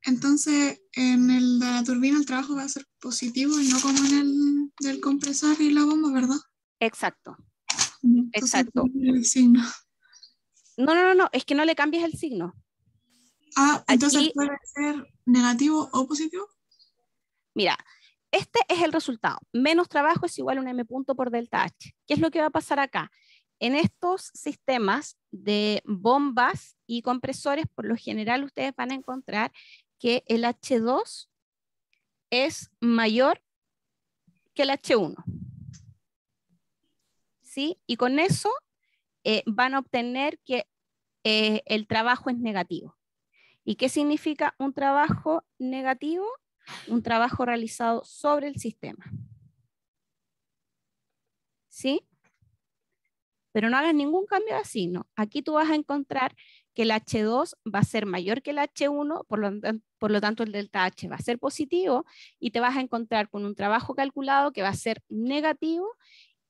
Entonces, en el de la turbina el trabajo va a ser Positivo y no como en el del compresor y la bomba, ¿verdad? Exacto. Exacto. No, no, no, no, es que no le cambies el signo. Ah, entonces puede ser negativo o positivo. Mira, este es el resultado. Menos trabajo es igual a un M punto por delta H. ¿Qué es lo que va a pasar acá? En estos sistemas de bombas y compresores, por lo general ustedes van a encontrar que el H2 es mayor que el H1. ¿Sí? Y con eso eh, van a obtener que eh, el trabajo es negativo. ¿Y qué significa un trabajo negativo? Un trabajo realizado sobre el sistema. ¿Sí? Pero no hagas ningún cambio de signo. Aquí tú vas a encontrar que el H2 va a ser mayor que el H1, por lo, por lo tanto el delta H va a ser positivo y te vas a encontrar con un trabajo calculado que va a ser negativo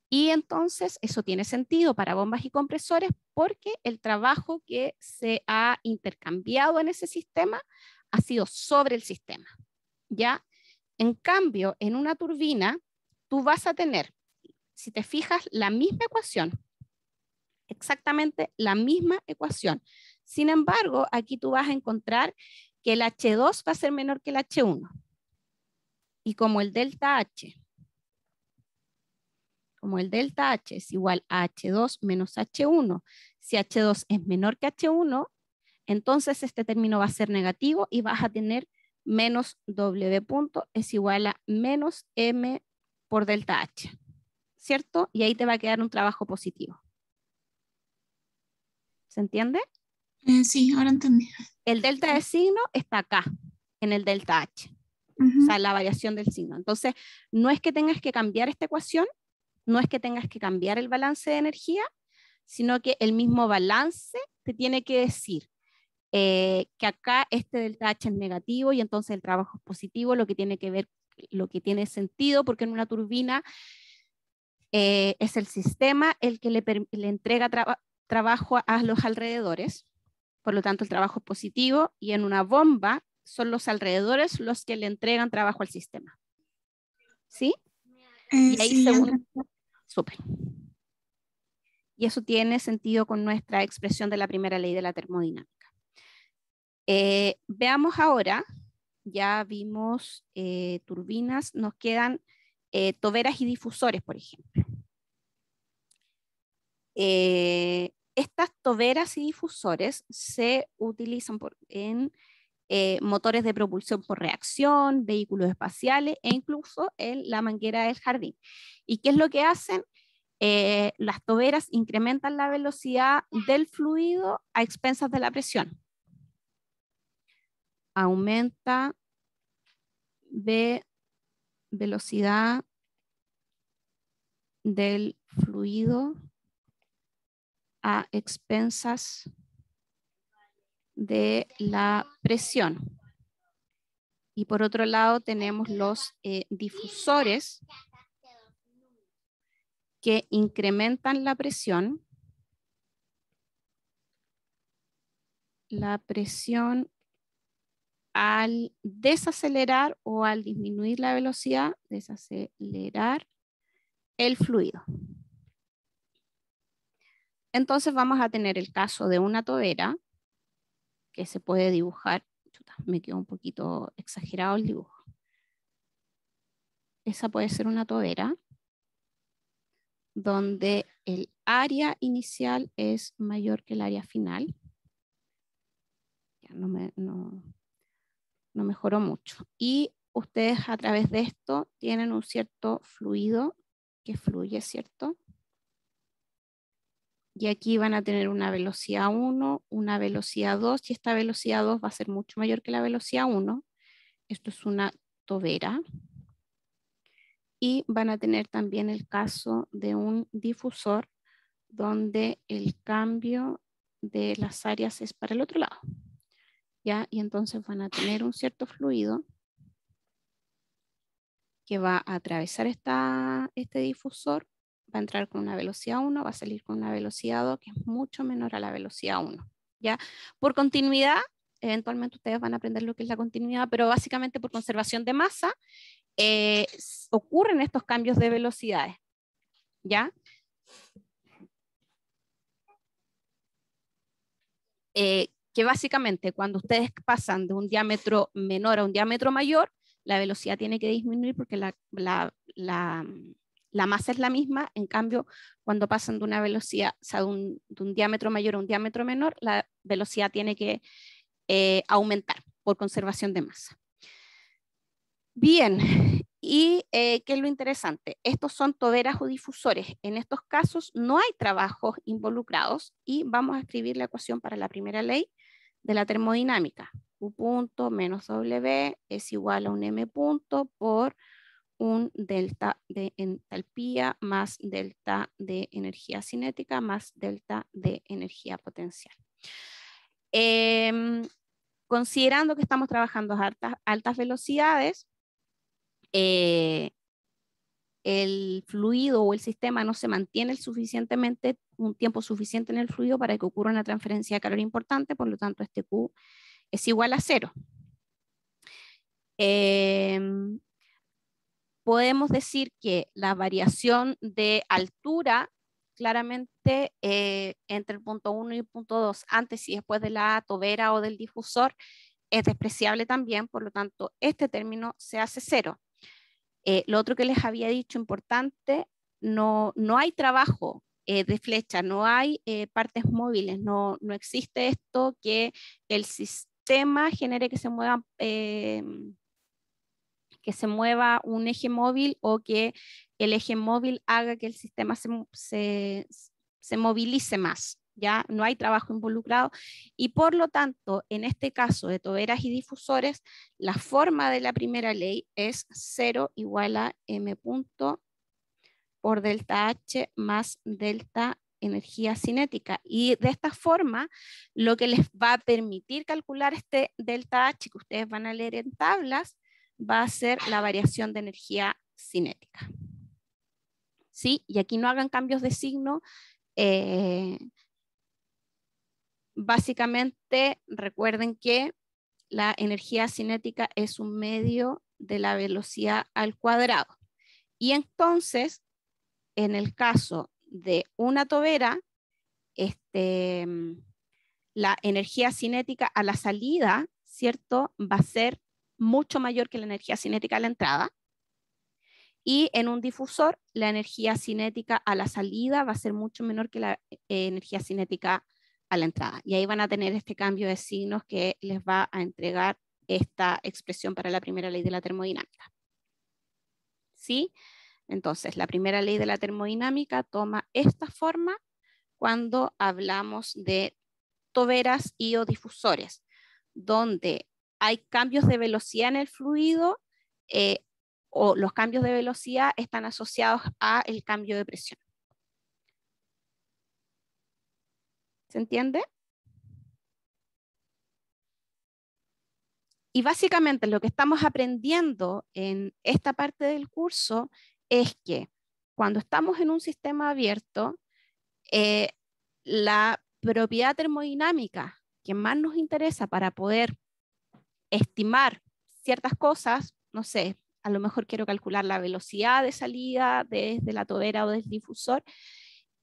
y entonces eso tiene sentido para bombas y compresores porque el trabajo que se ha intercambiado en ese sistema ha sido sobre el sistema. ¿ya? En cambio, en una turbina, tú vas a tener, si te fijas, la misma ecuación, exactamente la misma ecuación sin embargo, aquí tú vas a encontrar que el H2 va a ser menor que el H1. Y como el delta H, como el delta H es igual a H2 menos H1, si H2 es menor que H1, entonces este término va a ser negativo y vas a tener menos W punto es igual a menos M por delta H, ¿cierto? Y ahí te va a quedar un trabajo positivo. ¿Se entiende? Eh, sí, ahora entendí. El delta de signo está acá, en el delta H. O sea, la variación del signo. Entonces, no es que tengas que cambiar esta ecuación, no es que tengas que cambiar el balance de energía, sino que el mismo balance te tiene que decir eh, que acá este delta H es negativo y entonces el trabajo es positivo, lo que tiene que ver, lo que tiene sentido, porque en una turbina eh, es el sistema el que le, entrega trabajo a los alrededores. Por lo tanto, el trabajo es positivo y en una bomba son los alrededores los que le entregan trabajo al sistema. ¿Sí? Eh, y ahí sí, Súper. Y eso tiene sentido con nuestra expresión de la primera ley de la termodinámica. Eh, veamos ahora, ya vimos eh, turbinas, nos quedan toberas y difusores, por ejemplo. Eh, estas toberas y difusores se utilizan en eh, motores de propulsión por reacción, vehículos espaciales e incluso en la manguera del jardín. ¿Y qué es lo que hacen? Eh, las toberas incrementan la velocidad del fluido a expensas de la presión. Aumenta de velocidad del fluido a expensas de la presión. Y por otro lado tenemos los eh, difusores que incrementan la presión. La presión al desacelerar o al disminuir la velocidad, desacelerar el fluido. Entonces vamos a tener el caso de una tobera que se puede dibujar. me quedó un poquito exagerado el dibujo. Esa puede ser una tobera donde el área inicial es mayor que el área final. Ya no, me, no, no mejoró mucho. Y ustedes a través de esto tienen un cierto fluido que fluye, ¿cierto? y aquí van a tener una velocidad 1, una velocidad 2 y esta velocidad 2 va a ser mucho mayor que la velocidad 1. Esto es una tobera. Y van a tener también el caso de un difusor donde el cambio de las áreas es para el otro lado. ¿Ya? Y entonces van a tener un cierto fluido que va a atravesar esta, este difusor va a entrar con una velocidad 1, va a salir con una velocidad 2 que es mucho menor a la velocidad 1. ¿ya? Por continuidad, eventualmente ustedes van a aprender lo que es la continuidad, pero básicamente por conservación de masa eh, ocurren estos cambios de velocidades. ¿Ya? Eh, que básicamente cuando ustedes pasan de un diámetro menor a un diámetro mayor, la velocidad tiene que disminuir porque la, mm, la masa es la misma, en cambio, cuando pasan de una velocidad, sea, de un, diámetro mayor a un diámetro menor, la velocidad tiene que eh, aumentar por conservación de masa. Bien, y eh, qué es lo interesante, estos son toberas o difusores. En estos casos no hay trabajos involucrados y vamos a escribir la ecuación para la primera ley de la termodinámica. Q punto menos W es igual a un M punto por un delta de entalpía más delta de energía cinética más delta de energía potencial. Em, considerando que estamos trabajando a altas, altas velocidades, eh, el fluido o el sistema no se mantiene suficientemente, un tiempo suficiente en el fluido para que ocurra una transferencia de calor importante, por lo tanto este Q es igual a cero. Eh, podemos decir que la variación de altura claramente eh, entre el punto 1 y el punto 2, antes y después de la tobera o del difusor, es despreciable también, por lo tanto, este término se hace cero. Eh, lo otro que les había dicho importante, no, no hay trabajo eh, de flecha, no hay partes móviles, no, no existe esto que el sistema genere que se muevan que se mueva un eje móvil o que el eje móvil haga que el sistema se, movilice más. Ya no hay trabajo involucrado y por lo tanto, en este caso de toberas y difusores, la forma de la primera ley es 0 igual a m punto por delta H más delta energía cinética. Y de esta forma, lo que les va a permitir calcular este delta H que ustedes van a leer en tablas va a ser la variación de energía cinética. ¿Sí? Y aquí no hagan cambios de signo. Eh, básicamente, recuerden que la energía cinética es un medio de la velocidad al cuadrado. Y entonces, en el caso de una tobera, este, la energía cinética a la salida, ¿cierto? Va a ser mucho mayor que la energía cinética a la entrada. Y en un difusor, la energía cinética a la salida va a ser mucho menor que la eh, energía cinética a la entrada. Y ahí van a tener este cambio de signos que les va a entregar esta expresión para la primera ley de la termodinámica. ¿Sí? Entonces, la primera ley de la termodinámica toma esta forma cuando hablamos de toberas y o difusores, donde hay cambios de velocidad en el fluido eh, o los cambios de velocidad están asociados a el cambio de presión. ¿Se entiende? Y básicamente lo que estamos aprendiendo en esta parte del curso es que cuando estamos en un sistema abierto, eh, la propiedad termodinámica que más nos interesa para poder estimar ciertas cosas, no sé, a lo mejor quiero calcular la velocidad de salida desde la tobera o del difusor,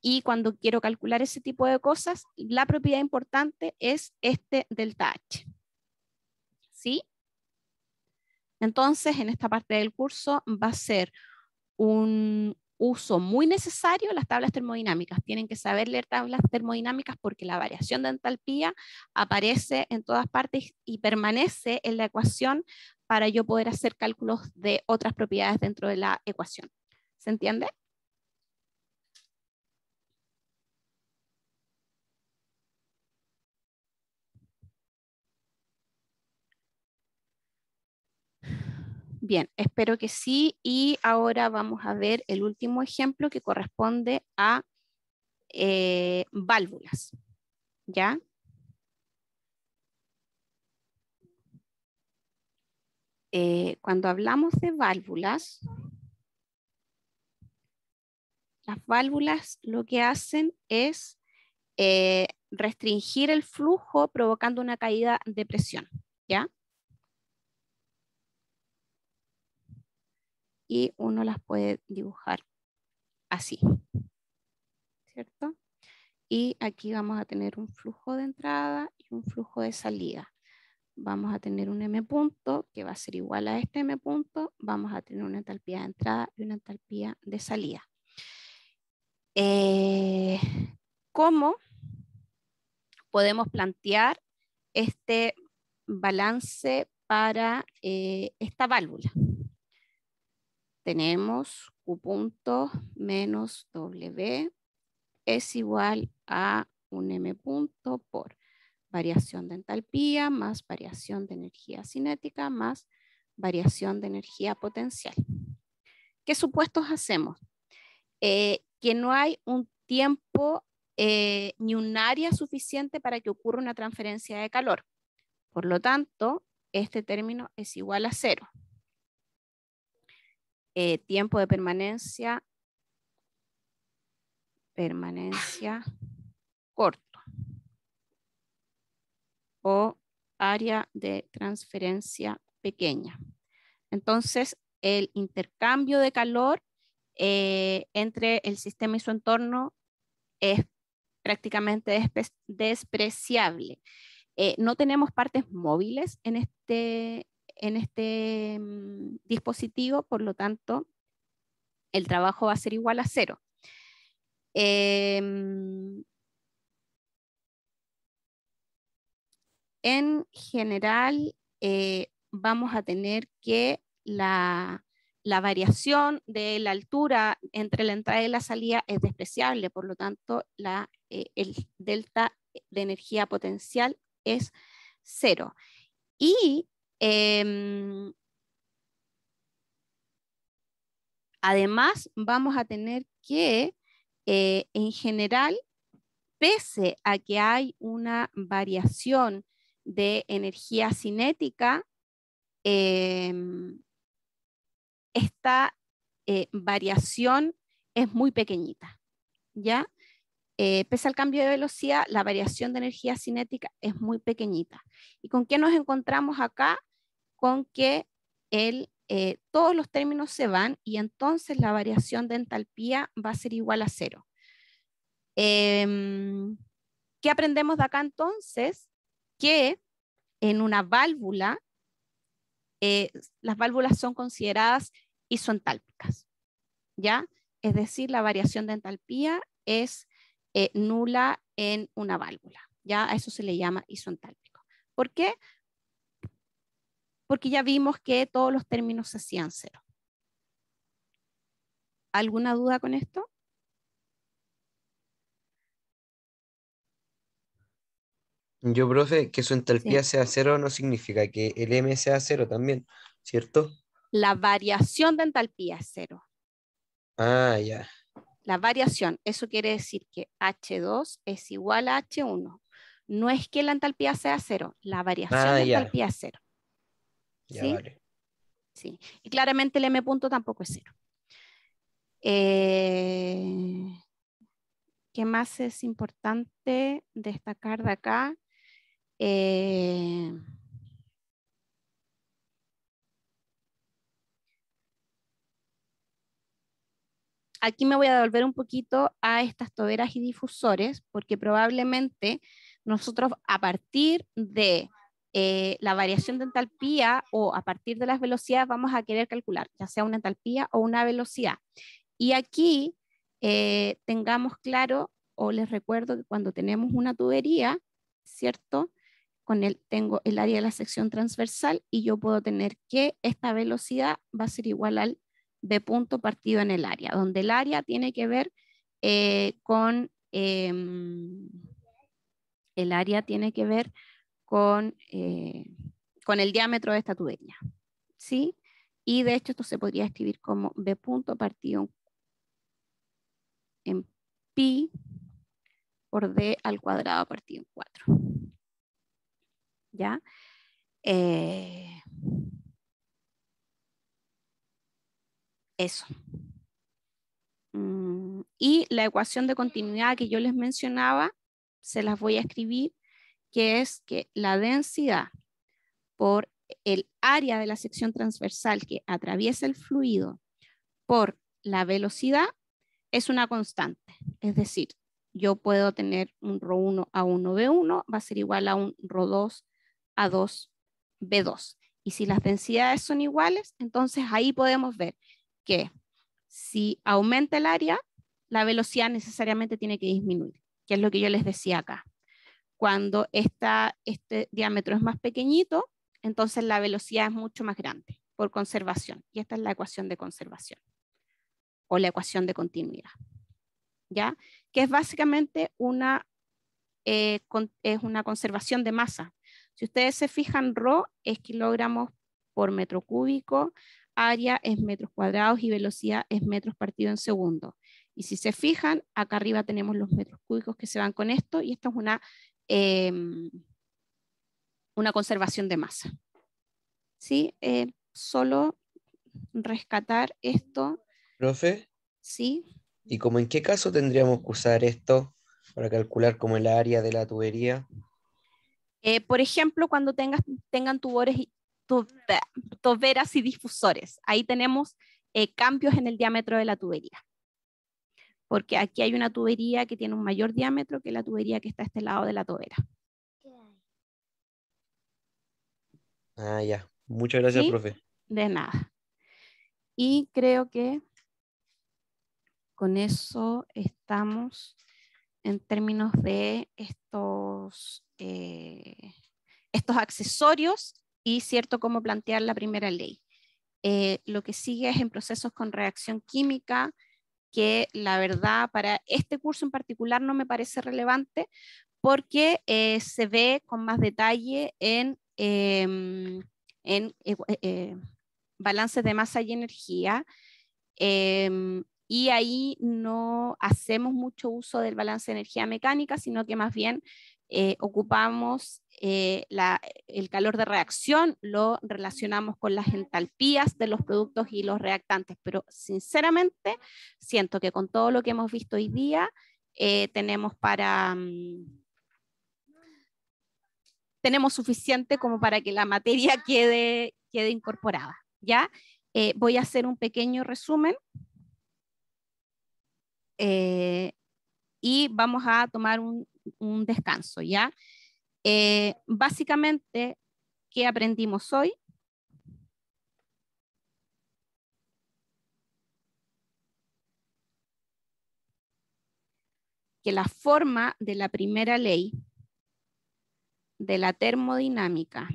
y cuando quiero calcular ese tipo de cosas, la propiedad importante es este delta H. ¿Sí? Entonces, en esta parte del curso va a ser un, uso muy necesario las tablas termodinámicas. Tienen que saber leer tablas termodinámicas porque la variación de entalpía aparece en todas partes y permanece en la ecuación para yo poder hacer cálculos de otras propiedades dentro de la ecuación. ¿Se entiende? Bien, espero que sí. Y ahora vamos a ver el último ejemplo que corresponde a eh, válvulas. ¿Ya? Eh, cuando hablamos de válvulas, las válvulas lo que hacen es eh, restringir el flujo provocando una caída de presión. ¿Ya? y uno las puede dibujar así, ¿cierto? Y aquí vamos a tener un flujo de entrada y un flujo de salida. Vamos a tener un M punto que va a ser igual a este M punto. Vamos a tener una entalpía de entrada y una entalpía de salida. Eh, ¿Cómo podemos plantear este balance para eh, esta válvula? tenemos Q punto menos W es igual a un M punto por variación de entalpía más variación de energía cinética más variación de energía potencial. ¿Qué supuestos hacemos? Eh, que no hay un tiempo eh, ni un área suficiente para que ocurra una transferencia de calor. Por lo tanto, este término es igual a cero. Eh, tiempo de permanencia, permanencia corto o área de transferencia pequeña. Entonces, el intercambio de calor eh, entre el sistema y su entorno es prácticamente despreciable. Eh, no tenemos partes móviles en este, en este mm, dispositivo, por lo tanto, el trabajo va a ser igual a cero. Em, en general, eh, vamos a tener que la, variación de la altura entre la entrada y la salida es despreciable, por lo tanto, la, eh, el delta de energía potencial es cero. Y Em, además, vamos a tener que, eh, en general, pese a que hay una variación de energía cinética, em, esta eh, variación es muy pequeñita, ¿ya? Eh, pese al cambio de velocidad, la variación de energía cinética es muy pequeñita. ¿Y con qué nos encontramos acá? con que el, eh, todos los términos se van y entonces la variación de entalpía va a ser igual a cero. Em, ¿Qué aprendemos de acá entonces? Que en una válvula, eh, las válvulas son consideradas isoentálpicas, ¿ya? Es decir, la variación de entalpía es eh, nula en una válvula, ¿ya? A eso se le llama isentálpico ¿Por qué? porque ya vimos que todos los términos se hacían cero. ¿Alguna duda con esto? Yo, profe, que su entalpía sea cero no significa que el M sea cero también, ¿cierto? La variación de entalpía es cero. Ah, ya. La variación, eso quiere decir que H2 es igual a H1. No es que la entalpía sea cero, la variación ah, de entalpía es cero. ¿sí? Y claramente el M punto tampoco es cero. Eh, ¿Qué más es importante destacar de acá? Eh, aquí me voy a devolver un poquito a estas toberas y difusores, porque probablemente nosotros a partir de eh, la variación de entalpía o a partir de las velocidades vamos a querer calcular ya sea una entalpía o una velocidad. Y aquí eh, tengamos claro, o les recuerdo que cuando tenemos una tubería, ¿cierto? Con el, tengo el área de la sección transversal y yo puedo tener que esta velocidad va a ser igual al de punto partido en el área, donde el área tiene que ver eh, con... Em, el área tiene que ver eh, con, el diámetro de esta tubería. ¿sí? Y de hecho esto se podría escribir como B punto partido en pi por D al cuadrado partido en 4. ¿Ya? Eh, eso. Mm, y la ecuación de continuidad que yo les mencionaba, se las voy a escribir que es que la densidad por el área de la sección transversal que atraviesa el fluido por la velocidad es una constante. Es decir, yo puedo tener un rho 1 a 1B1, va a ser igual a un rho 2 a 2B2. Y si las densidades son iguales, entonces ahí podemos ver que si aumenta el área, la velocidad necesariamente tiene que disminuir, que es lo que yo les decía acá. Cuando este diámetro es más pequeñito, entonces la velocidad es mucho más grande por conservación. Y esta es la ecuación de conservación o la ecuación de continuidad. ¿Ya? Que es básicamente una, eh, es una conservación de masa. Si ustedes se fijan, rho es kilogramos por metro cúbico, área es metros cuadrados y velocidad es metros partido en segundo. Y si se fijan, acá arriba tenemos los metros cúbicos que se van con esto y esto es una Em, una conservación de masa. ¿Sí? Eh, solo rescatar esto. Profe. Sí. ¿Y como en qué caso tendríamos que usar esto para calcular como el área de la tubería? Eh, por ejemplo, cuando tengan tubores y tuberas eh, y difusores. Ahí tenemos cambios en el diámetro de la tubería porque aquí hay una tubería que tiene un mayor diámetro que la tubería que está a este lado de la tobera. Ah, ya. Muchas gracias, profe. De nada. Y creo que con eso estamos en términos de estos, eh, accesorios y cierto cómo plantear la primera ley. Eh, lo que sigue es en procesos con reacción química, que la verdad para este curso en particular no me parece relevante porque eh, se ve con más detalle en, em, en eh, eh, balances de masa y energía. Em, y ahí no hacemos mucho uso del balance de energía mecánica, sino que más bien eh, ocupamos eh, el calor de reacción, lo relacionamos con las entalpías de los productos y los reactantes, pero sinceramente siento que con todo lo que hemos visto hoy día, eh, tenemos para... Mm, tenemos suficiente como para que la materia quede, quede incorporada. ¿ya? voy a hacer un pequeño resumen y vamos a tomar un, descanso, ¿ya? Eh, básicamente, ¿qué aprendimos hoy? Que la forma de la primera ley de la termodinámica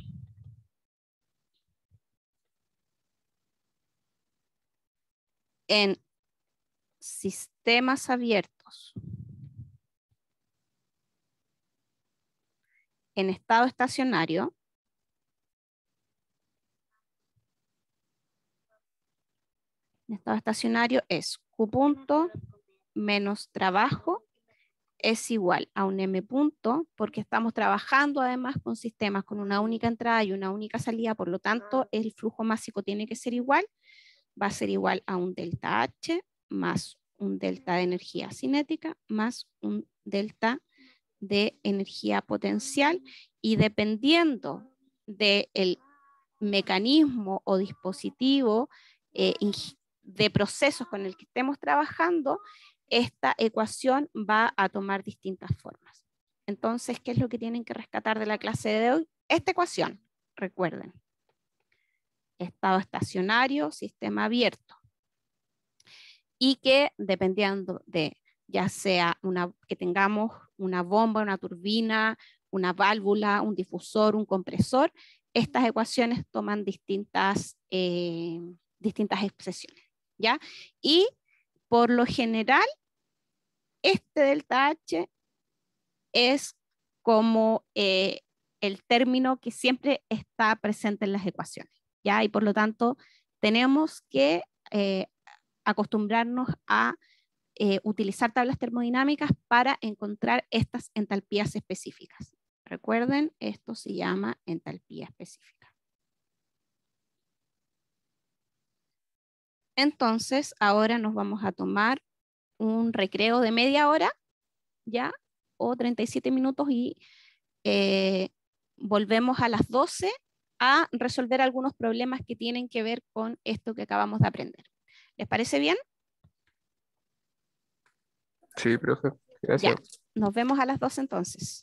en sistemas abiertos en estado estacionario, en estado estacionario es Q punto menos trabajo es igual a un M punto, porque estamos trabajando además con sistemas con una única entrada y una única salida, por lo tanto el flujo másico tiene que ser igual, va a ser igual a un delta H más un delta de energía cinética más un delta de energía potencial y dependiendo del mecanismo o dispositivo eh, de procesos con el que estemos trabajando, esta ecuación va a tomar distintas formas. Entonces, ¿qué es lo que tienen que rescatar de la clase de hoy? Esta ecuación, recuerden. Estado estacionario, sistema abierto. Y que dependiendo de ya sea una, que tengamos una bomba, una turbina, una válvula, un difusor, un compresor, estas ecuaciones toman distintas, eh, distintas expresiones. ¿ya? Y por lo general, este delta H es como eh, el término que siempre está presente en las ecuaciones. ¿ya? Y por lo tanto, tenemos que eh, acostumbrarnos a eh, utilizar tablas termodinámicas para encontrar estas entalpías específicas. Recuerden, esto se llama entalpía específica. Entonces, ahora nos vamos a tomar un recreo de media hora, ¿ya? O 37 minutos y eh, volvemos a las 12 a resolver algunos problemas que tienen que ver con esto que acabamos de aprender. ¿Les parece bien? Sí, profe. Gracias. Ya. Nos vemos a las dos entonces.